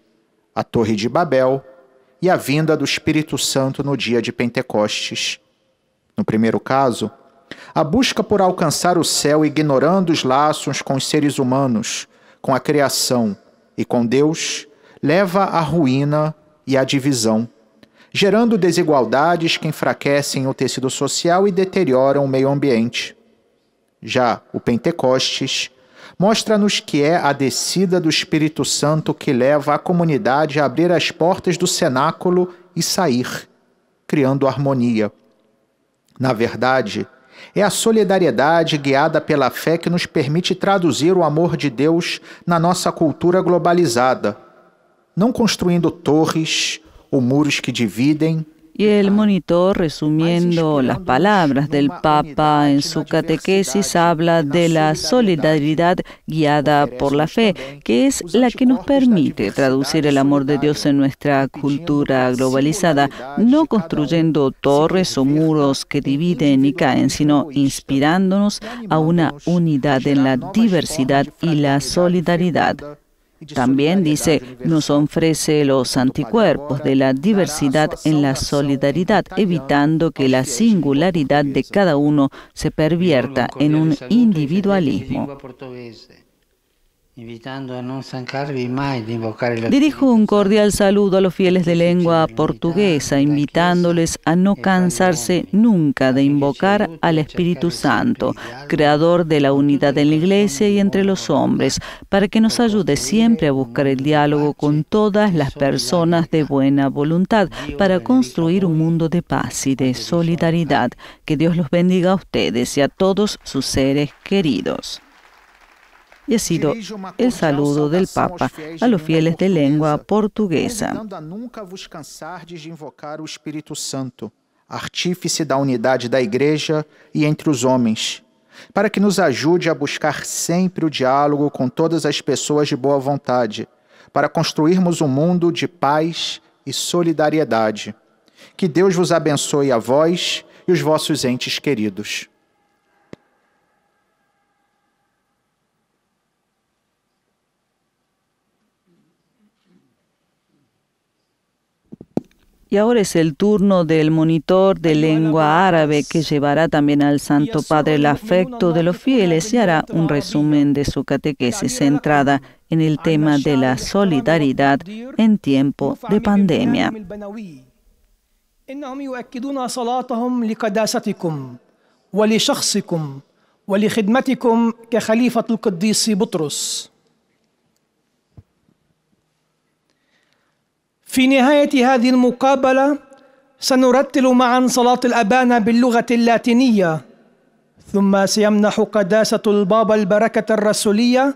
a Torre de Babel e a vinda do Espírito Santo no dia de Pentecostes. No primeiro caso, a busca por alcançar o céu ignorando os laços com os seres humanos, com a criação e com Deus, leva à ruína e à divisão, gerando desigualdades que enfraquecem o tecido social e deterioram o meio ambiente. Já o Pentecostes mostra-nos que é a descida do Espírito Santo que leva a comunidade a abrir as portas do cenáculo e sair, criando harmonia. Na verdade, é a solidariedade guiada pela fé que nos permite traduzir o amor de Deus na nossa cultura globalizada, não construindo torres ou muros que dividem y el monitor, resumiendo las palabras del Papa en su catequesis, habla de la solidaridad guiada por la fe, que es la que nos permite traducir el amor de Dios en nuestra cultura globalizada, no construyendo torres o muros que dividen y caen, sino inspirándonos a una unidad en la diversidad y la solidaridad. También dice, nos ofrece los anticuerpos de la diversidad en la solidaridad, evitando que la singularidad de cada uno se pervierta en un individualismo. Dirijo un cordial saludo a los fieles de lengua portuguesa, invitándoles a no cansarse nunca de invocar al Espíritu Santo, creador de la unidad en la Iglesia y entre los hombres, para que nos ayude siempre a buscar el diálogo con todas las personas de buena voluntad, para construir un mundo de paz y de solidaridad. Que Dios los bendiga a ustedes y a todos sus seres queridos. y ha sido el saludo del Papa a los fieles de lengua portuguesa. Artífice da unidade da Igreja e entre os homens, para que nos ajude a buscar sempre o diálogo com todas as pessoas de boa vontade, para construirmos um mundo de paz e solidariedade. Que Deus vos abençoe a vós e os vossos entes queridos. Y ahora es el turno del monitor de lengua árabe que llevará también al Santo Padre el afecto de los fieles y hará un resumen de su catequesis centrada en el tema de la solidaridad en tiempo de pandemia. في نهاية هذه المقابلة سنرتل معا صلاة الأبانة باللغة اللاتينية ثم سيمنح قداسة البابا البركة الرسولية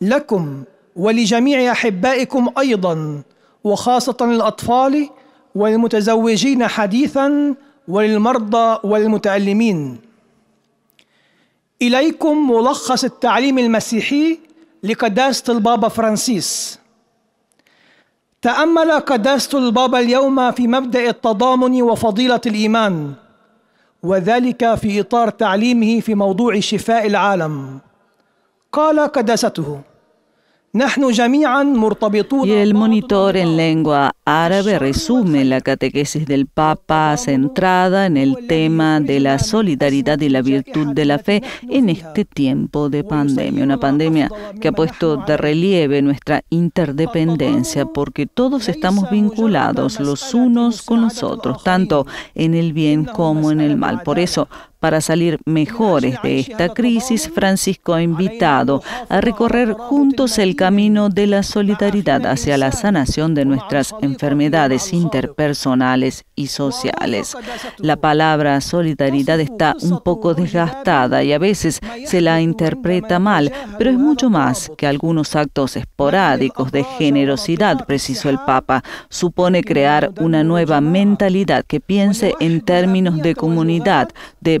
لكم ولجميع أحبائكم أيضا وخاصة الأطفال والمتزوجين حديثا وللمرضى والمتألمين إليكم ملخص التعليم المسيحي لقداسة البابا فرانسيس تأمل قداسة البابا اليوم في مبدأ التضامن وفضيلة الإيمان وذلك في إطار تعليمه في موضوع شفاء العالم قال قداسته Y el monitor en lengua árabe resume la catequesis del Papa centrada en el tema de la solidaridad y la virtud de la fe en este tiempo de pandemia. Una pandemia que ha puesto de relieve nuestra interdependencia porque todos estamos vinculados los unos con los otros, tanto en el bien como en el mal. Por eso, para salir mejores de esta crisis, Francisco ha invitado a recorrer juntos el camino de la solidaridad hacia la sanación de nuestras enfermedades interpersonales y sociales. La palabra solidaridad está un poco desgastada y a veces se la interpreta mal, pero es mucho más que algunos actos esporádicos de generosidad, precisó el Papa. Supone crear una nueva mentalidad que piense en términos de comunidad, de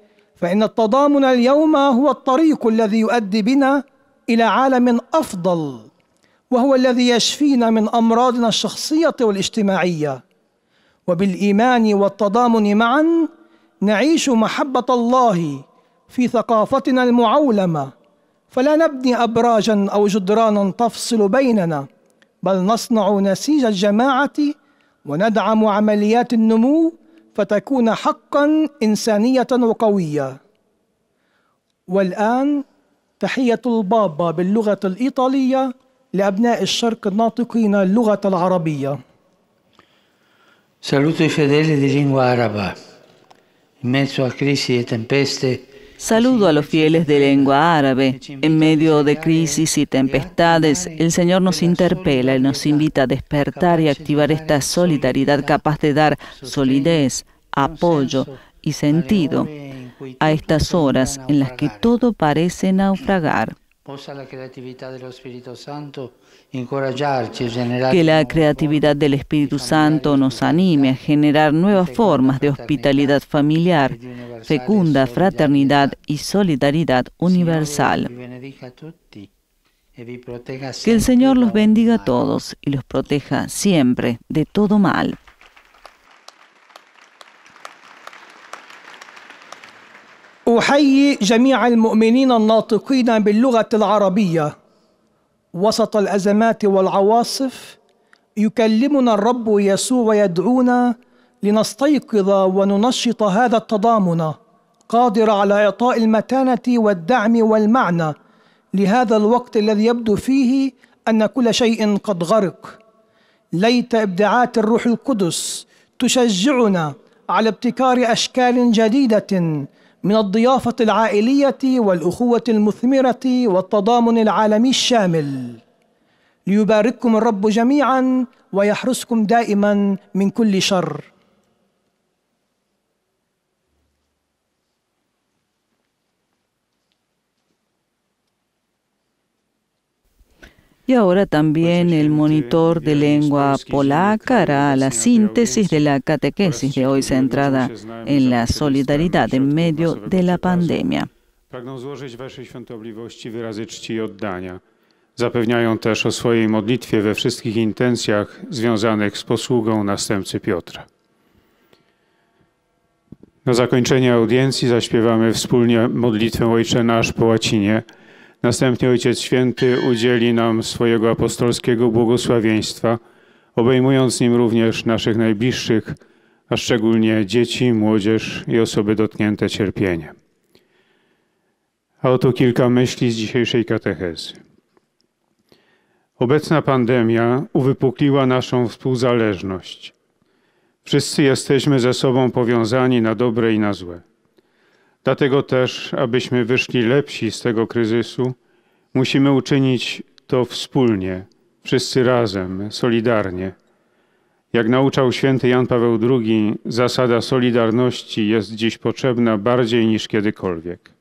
فإن التضامن اليوم هو الطريق الذي يؤدي بنا إلى عالم أفضل وهو الذي يشفينا من أمراضنا الشخصية والاجتماعية وبالإيمان والتضامن معا نعيش محبة الله في ثقافتنا المعولمة فلا نبني أبراجا أو جدرانا تفصل بيننا بل نصنع نسيج الجماعة وندعم عمليات النمو فتكون حقا إنسانية وقوية والآن تحية البابا باللغة الإيطالية لأبناء الشرق الناطقين اللغة العربية Saluto i fedeli di lingua araba. In mezzo a crisi e tempeste Saludo a los fieles de lengua árabe. En medio de crisis y tempestades, el Señor nos interpela y nos invita a despertar y activar esta solidaridad capaz de dar solidez, apoyo y sentido a estas horas en las que todo parece naufragar. Que la creatividad del Espíritu Santo nos anime a generar nuevas formas de hospitalidad familiar, fecunda fraternidad y solidaridad universal. Que el Señor los bendiga a todos y los proteja siempre de todo mal. أحيي جميع المؤمنين الناطقين باللغة العربية وسط الأزمات والعواصف يكلمنا الرب يسوع ويدعونا لنستيقظ وننشط هذا التضامن قادر على إعطاء المتانة والدعم والمعنى لهذا الوقت الذي يبدو فيه أن كل شيء قد غرق ليت إبداعات الروح القدس تشجعنا على ابتكار أشكال جديدة من الضيافة العائلية والأخوة المثمرة والتضامن العالمي الشامل ليبارككم الرب جميعا ويحرسكم دائما من كل شر Y ahora también el monitor de lengua polaca hará la síntesis de la catequesis de hoy centrada en la solidaridad en medio de la pandemia. Pragną złożyć Waszej świątobliwości wyrazy czci i oddania. Zapewniają też o swojej modlitwie we wszystkich intencjach związanych z posługą następcy Piotra. Na zakończenie audiencji zaśpiewamy wspólnie modlitwę Ojcze Nasz po łacinie – Następnie Ojciec Święty udzieli nam swojego apostolskiego błogosławieństwa, obejmując nim również naszych najbliższych, a szczególnie dzieci, młodzież i osoby dotknięte cierpieniem. A oto kilka myśli z dzisiejszej katechezy. Obecna pandemia uwypukliła naszą współzależność. Wszyscy jesteśmy ze sobą powiązani na dobre i na złe. Dlatego też, abyśmy wyszli lepsi z tego kryzysu, musimy uczynić to wspólnie, wszyscy razem, solidarnie. Jak nauczał święty Jan Paweł II, zasada solidarności jest dziś potrzebna bardziej niż kiedykolwiek.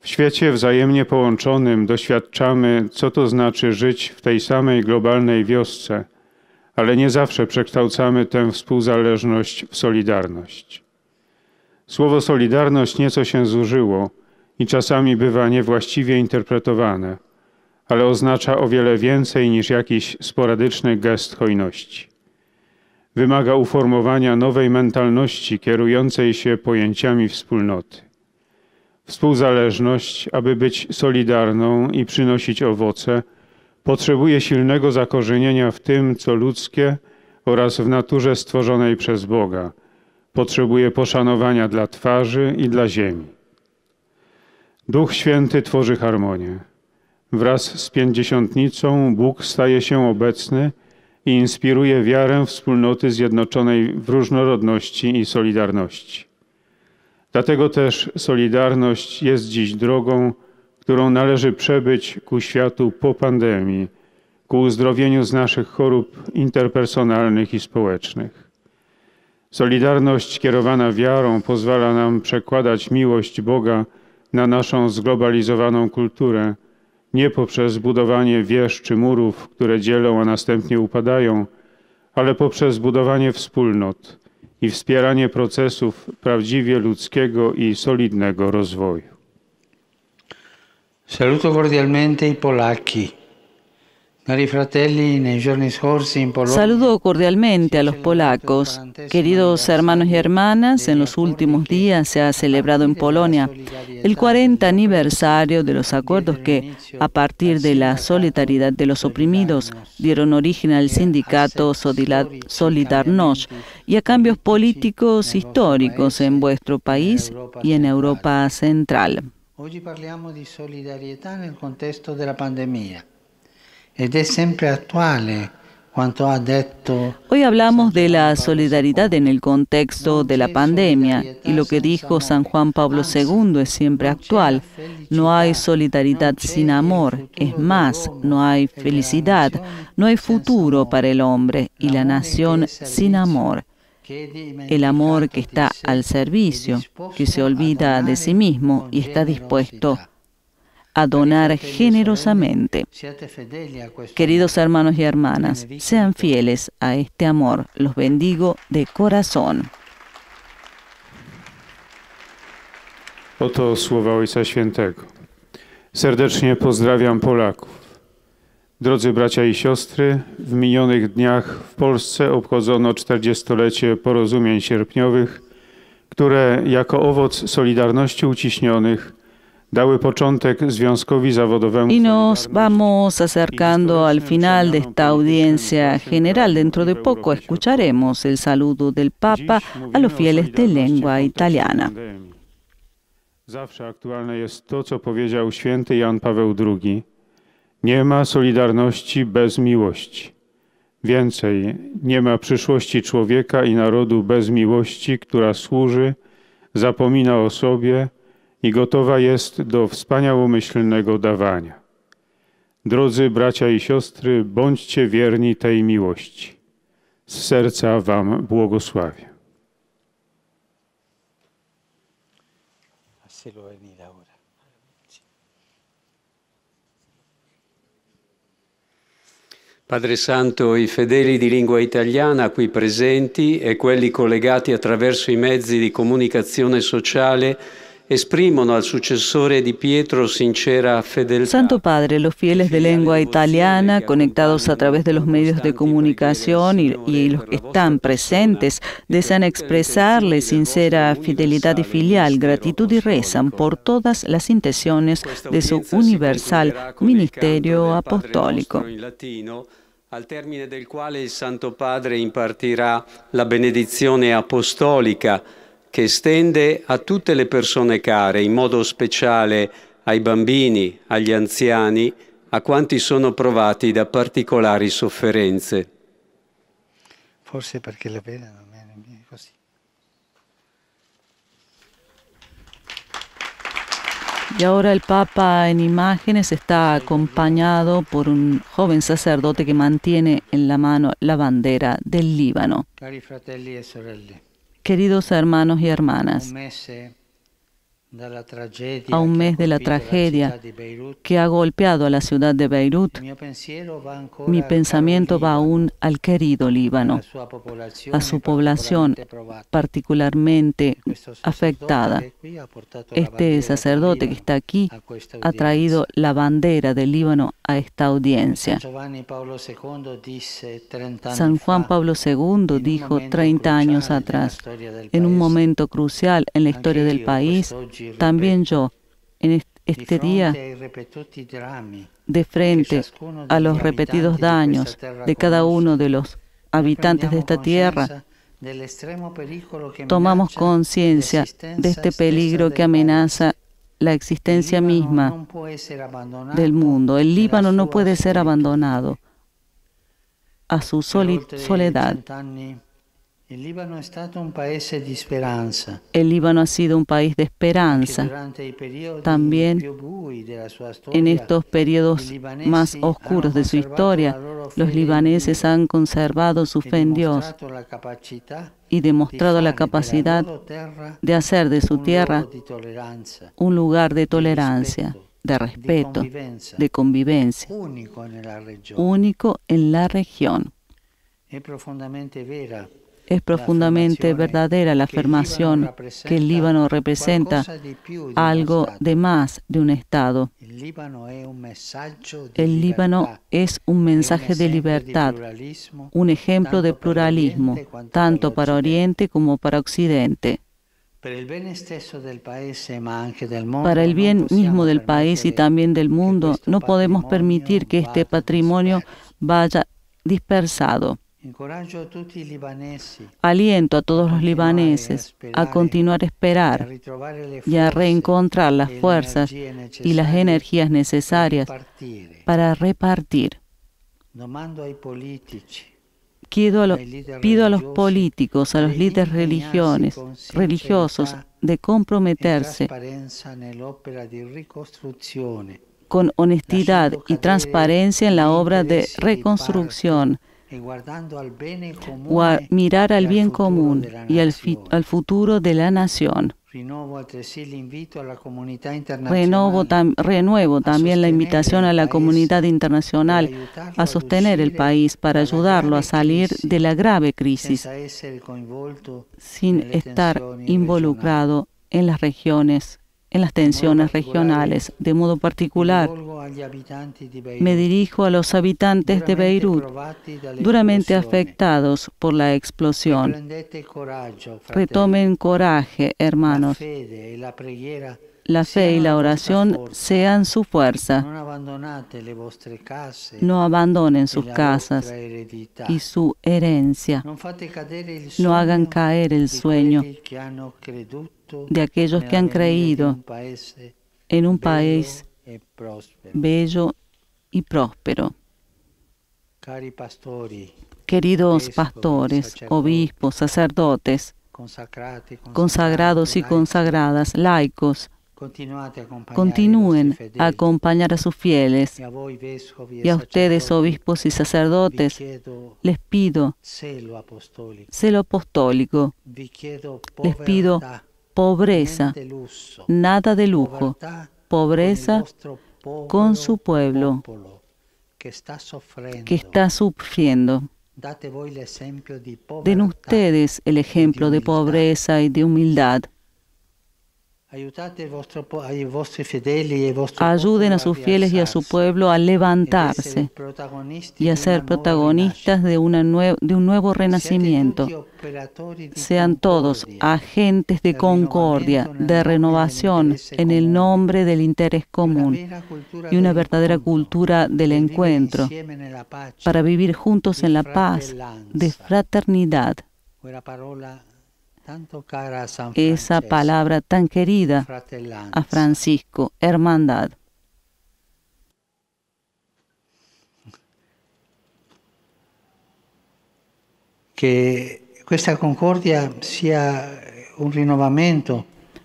W świecie wzajemnie połączonym doświadczamy, co to znaczy żyć w tej samej globalnej wiosce, ale nie zawsze przekształcamy tę współzależność w solidarność. Słowo solidarność nieco się zużyło i czasami bywa niewłaściwie interpretowane, ale oznacza o wiele więcej niż jakiś sporadyczny gest hojności. Wymaga uformowania nowej mentalności kierującej się pojęciami wspólnoty. Współzależność, aby być solidarną i przynosić owoce, potrzebuje silnego zakorzenienia w tym, co ludzkie oraz w naturze stworzonej przez Boga – potrzebuje poszanowania dla twarzy i dla ziemi. Duch Święty tworzy harmonię. Wraz z pięćdziesiątnicą Bóg staje się obecny i inspiruje wiarę wspólnoty zjednoczonej w różnorodności i solidarności. Dlatego też solidarność jest dziś drogą, którą należy przebyć ku światu po pandemii, ku uzdrowieniu z naszych chorób interpersonalnych i społecznych. Solidarność kierowana wiarą pozwala nam przekładać miłość Boga na naszą zglobalizowaną kulturę, nie poprzez budowanie wież czy murów, które dzielą, a następnie upadają, ale poprzez budowanie wspólnot i wspieranie procesów prawdziwie ludzkiego i solidnego rozwoju. Saluto cordialmente i Polacchi. Saludo cordialmente a los polacos. Queridos hermanos y hermanas, en los últimos días se ha celebrado en Polonia el 40 aniversario de los acuerdos que, a partir de la solidaridad de los oprimidos, dieron origen al sindicato Solidarność y a cambios políticos históricos en vuestro país y en Europa Central. Hoy hablamos de solidaridad en el contexto de la pandemia. Eh, Hoy hablamos de la solidaridad en el contexto de la pandemia y lo que dijo San Juan Pablo II es siempre actual. No hay solidaridad sin amor, es más, no hay felicidad, no hay futuro para el hombre y la nación sin amor. El amor que está al servicio, que se olvida de sí mismo y está dispuesto a a donar generosamente. Queridos hermanos y hermanas, sean fieles a este amor. Los bendigo de corazón. Oto słowa Ojca Świętego. Serdecznie pozdrawiam Polaków. Drodzy bracia i siostry, w minionych dniach w Polsce obchodzono 40-lecie porozumień sierpniowych, które jako owoc Solidarności Uciśnionych – dały początek Związkowi Zawodowemu. I nos vamos acercando al final de esta audiencia general. Dentro de poco escucharemos el saludo del Papa a los fieles de lengua italiana. Zawsze aktualne jest to, co powiedział święty Jan Paweł II. Nie ma solidarności bez miłości. Więcej, nie ma przyszłości człowieka i narodu bez miłości, która służy, zapomina o sobie, i gotowa jest do wspaniałomyślnego dawania. Drodzy bracia i siostry, bądźcie wierni tej miłości. Z serca Wam błogosławię. Padre Santo, i fedeli di lingua italiana qui presenti e quelli collegati attraverso i mezzi di comunicazione sociale esprimono al successore di Pietro sincera fedeltà. Santo Padre, los fieles de lengua italiana, conectados a través de los medios de comunicación y, los que están presentes, desean expresarle sincera fidelidad y filial gratitud y rezan por todas las intenciones de su universal ministerio apostólico. al del cual el Santo Padre impartirá la benedizione apostólica che estende a tutte le persone care, in modo speciale ai bambini, agli anziani, a quanti sono provati da particolari sofferenze. Forse perché la pena non è così. Y ahora el Papa en imágenes está acompañado por un joven sacerdote que mantiene en la mano la bandera del Líbano. Cari fratelli e sorelle. Queridos hermanos y hermanas, a un mes de la tragedia que ha golpeado a la ciudad de Beirut, mi pensamiento va aún al querido Líbano, a su población particularmente afectada. Este sacerdote que está aquí ha traído la bandera del Líbano a esta audiencia. San Juan Pablo II dijo 30 años atrás, en un momento crucial en la historia del pues, país, también yo, en este día, de frente a los repetidos daños de cada uno de los habitantes de esta tierra, tomamos conciencia de este peligro que amenaza la existencia misma del mundo. El Líbano no puede ser abandonado a su soledad. El Líbano, ha sido un país de esperanza. También en estos periodos más oscuros de su historia, los libaneses han conservado su fe en Dios y demostrado la capacidad de hacer de su tierra un lugar de tolerancia, de respeto, de convivencia, único en la región. Es profundamente vera es profundamente verdadera la afirmación que el Líbano representa algo de más de un Estado. El Líbano es un mensaje de libertad, un ejemplo de pluralismo, tanto para Oriente como para Occidente. Para el bien mismo del país y también del mundo, no podemos permitir que este patrimonio vaya dispersado. Aliento a todos los libaneses a eh, continuar a esperar y a reencontrar las fuerzas y las energías necesarias eh. para repartir. Pido a, los, pido a los políticos, a los líderes religiones, religiosos, de comprometerse con honestidad y transparencia en la obra de reconstrucción mirar al bien común y al, futuro de la nación. renuevo también la invitación a la comunidad internacional a sostener el país para ayudarlo a salir de la grave crisis sin estar involucrado en las regiones en las tensiones regionales. De modo particular, me dirijo a los habitantes de Beirut, duramente afectados por la explosión. Retomen coraje, hermanos. La fe y la oración sean su fuerza. No abandonen sus casas y su herencia. No hagan caer el sueño de aquellos que han creído en un país bello y próspero. Queridos pastores, obispos, sacerdotes, consagrados y consagradas, laicos, continúen a acompañar a sus fieles. Y a ustedes, obispos y sacerdotes, les pido celo apostólico, les pido pobreza, nada de lujo, pobreza con su pueblo que está sufriendo. Den ustedes el ejemplo de pobreza y de humildad Ayuden a sus fieles y a su pueblo a levantarse y a ser protagonistas de, de un nuevo renacimiento. Sean todos agentes de concordia, de renovación, en el nombre del interés común y una verdadera cultura del encuentro para vivir juntos en la paz, de fraternidad esa palabra tan querida a Francisco, hermandad. Que esta concordia sea un renovamiento.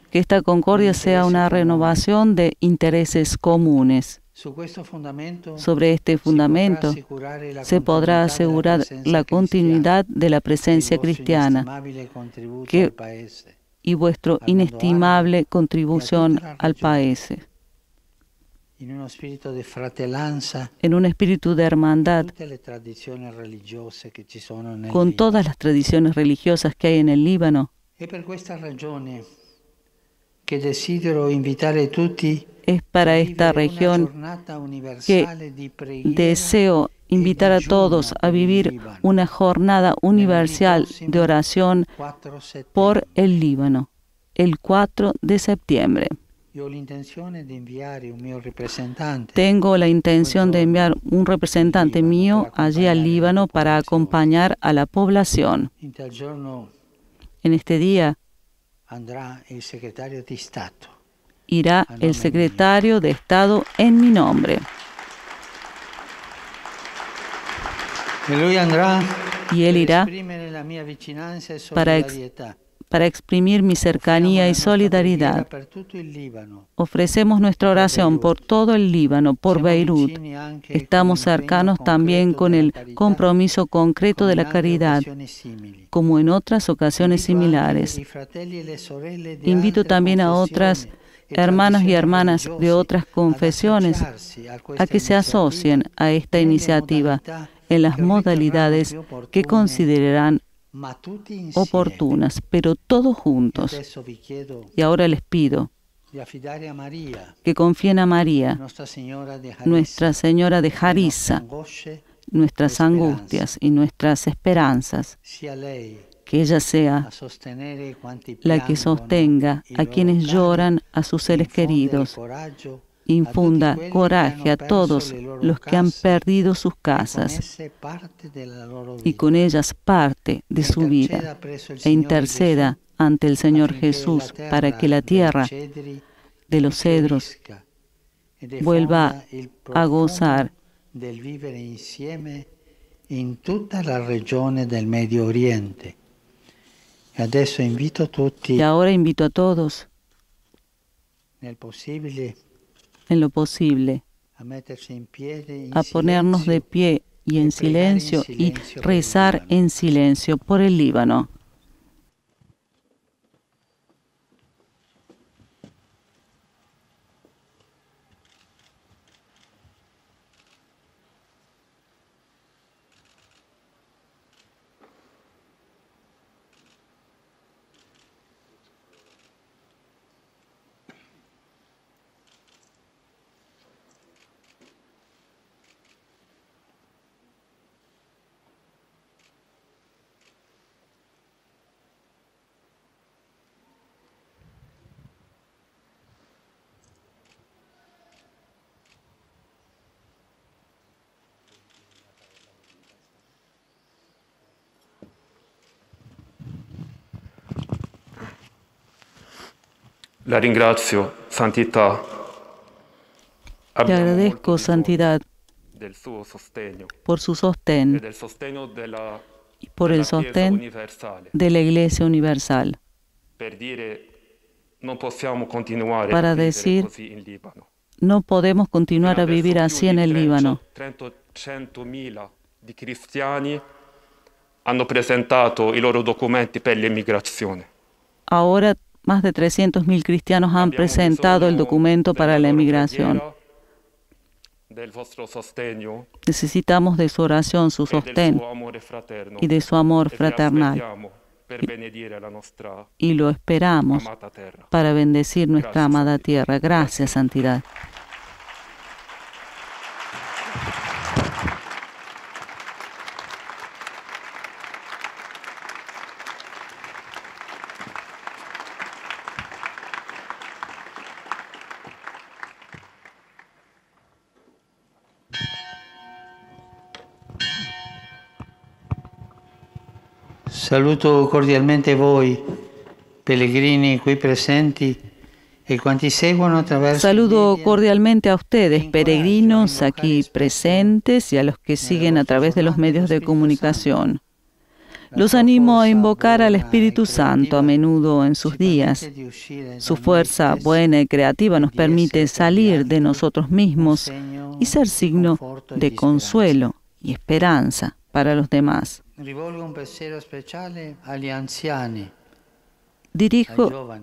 Que esta concordia sea una renovación de intereses comunes. Sobre este fundamento se podrá asegurar la continuidad de la presencia cristiana y vuestro inestimable contribución al país. En un espíritu de hermandad con todas las tradiciones religiosas que hay en el Líbano. Es para esta región que deseo invitar a todos a vivir una jornada universal de oración por el Líbano el 4 de septiembre. Tengo la pues intención de enviar un representante mío allí al Líbano para acompañar a la población. En este día andrá el secretario de Estado. Irá el secretario de Estado en mi nombre. Y él irá para para exprimir mi cercanía y solidaridad. Ofrecemos nuestra oración por todo el Líbano, por Beirut. Estamos cercanos también con el compromiso concreto de la caridad, como en otras ocasiones similares. Invito también a otras hermanos y hermanas de otras confesiones a que se asocien a esta iniciativa en las modalidades que considerarán oportunas, pero todos juntos. Y ahora les pido que confíen a María, Nuestra Señora de Jarisa, nuestras angustias y nuestras esperanzas. Que ella sea la que sostenga a quienes lloran a sus seres queridos, infunda coraje a todos los que han perdido sus casas y con ellas parte de su vida e interceda ante el Señor Jesús para que la tierra de los cedros vuelva a gozar del vivir e insieme en la del Medio Oriente. Y ahora invito a todos, en lo posible, a ponernos de pie y en silencio y rezar en silencio por el Líbano. La agradezco, Santidad, por su sostén e y por el sostén de la Iglesia Universal para decir no podemos continuar a vivir así en el Líbano. Ahora más de 300.000 cristianos han presentado el documento para la emigración. Necesitamos de su oración, su pues sostén y de su amor fraternal. Y lo esperamos para bendecir nuestra amada tierra. Gracias, Santidad. cordialmente qui presenti. E Saludo cordialmente a ustedes, peregrinos aquí presentes y a los que siguen a través de los medios de comunicación. Los animo a invocar al Espíritu Santo a menudo en sus días. Su fuerza buena y creativa nos permite salir de nosotros mismos y ser signo de consuelo y esperanza para los demás. Dirijo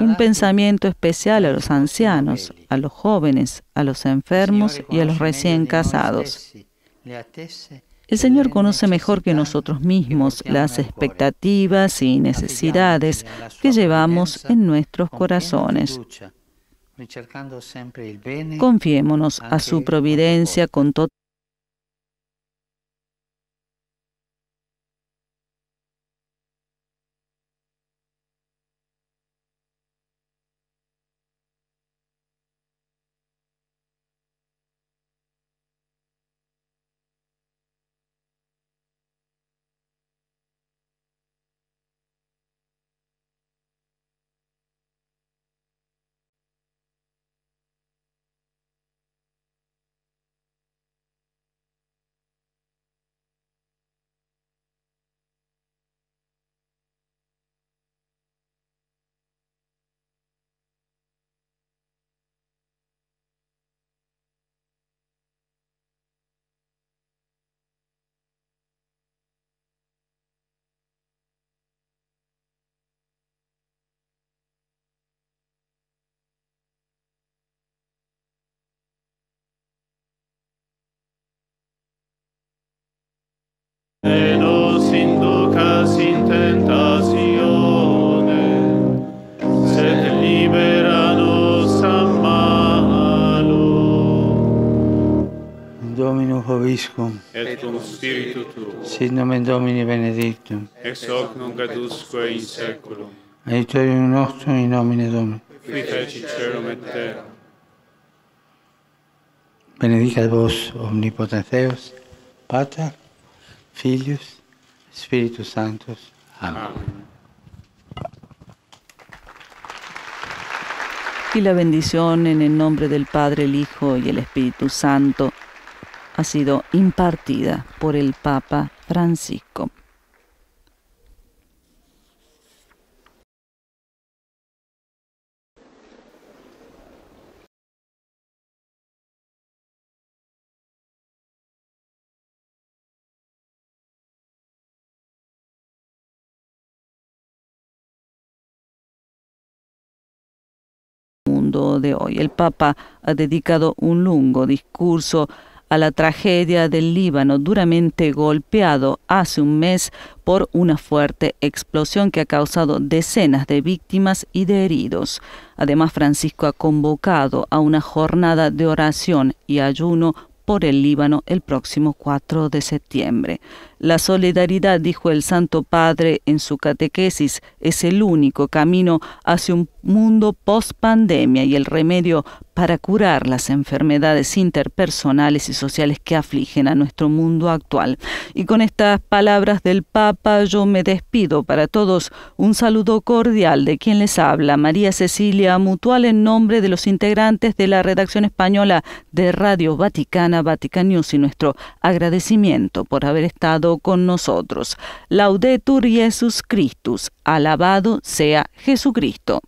un pensamiento especial a los ancianos, a los jóvenes, a los enfermos y a los recién casados. El e Señor conoce mejor que nosotros mismos las expectativas y necesidades que llevamos en nuestros corazones. Confiémonos a su providencia con todo. Es Et cum spiritu tuo. Sit nomen Domini benedictum. Ex hoc nunc adusque in saeculum. nostrum in nomine Domini. Qui feci cerum Benedicat vos omnipotenteos, Deus, Pater, Filius, Spiritus Sanctus. Amén. Y la bendición en el nombre del Padre, el Hijo y el Espíritu Santo ha sido impartida por el Papa Francisco. mundo de hoy. El Papa ha dedicado un lungo discurso a la tragedia del Líbano, duramente golpeado hace un mes por una fuerte explosión que ha causado decenas de víctimas y de heridos. Además, Francisco ha convocado a una jornada de oración y ayuno por el Líbano el próximo 4 de septiembre. La solidaridad, dijo el Santo Padre en su catequesis, es el único camino hacia un mundo post-pandemia y el remedio para curar las enfermedades interpersonales y sociales que afligen a nuestro mundo actual. Y con estas palabras del Papa yo me despido para todos. Un saludo cordial de quien les habla, María Cecilia Mutual, en nombre de los integrantes de la redacción española de Radio Vaticana, Vatican News y nuestro agradecimiento por haber estado con nosotros. Laudetur Jesus Christus, alabado sea Jesucristo.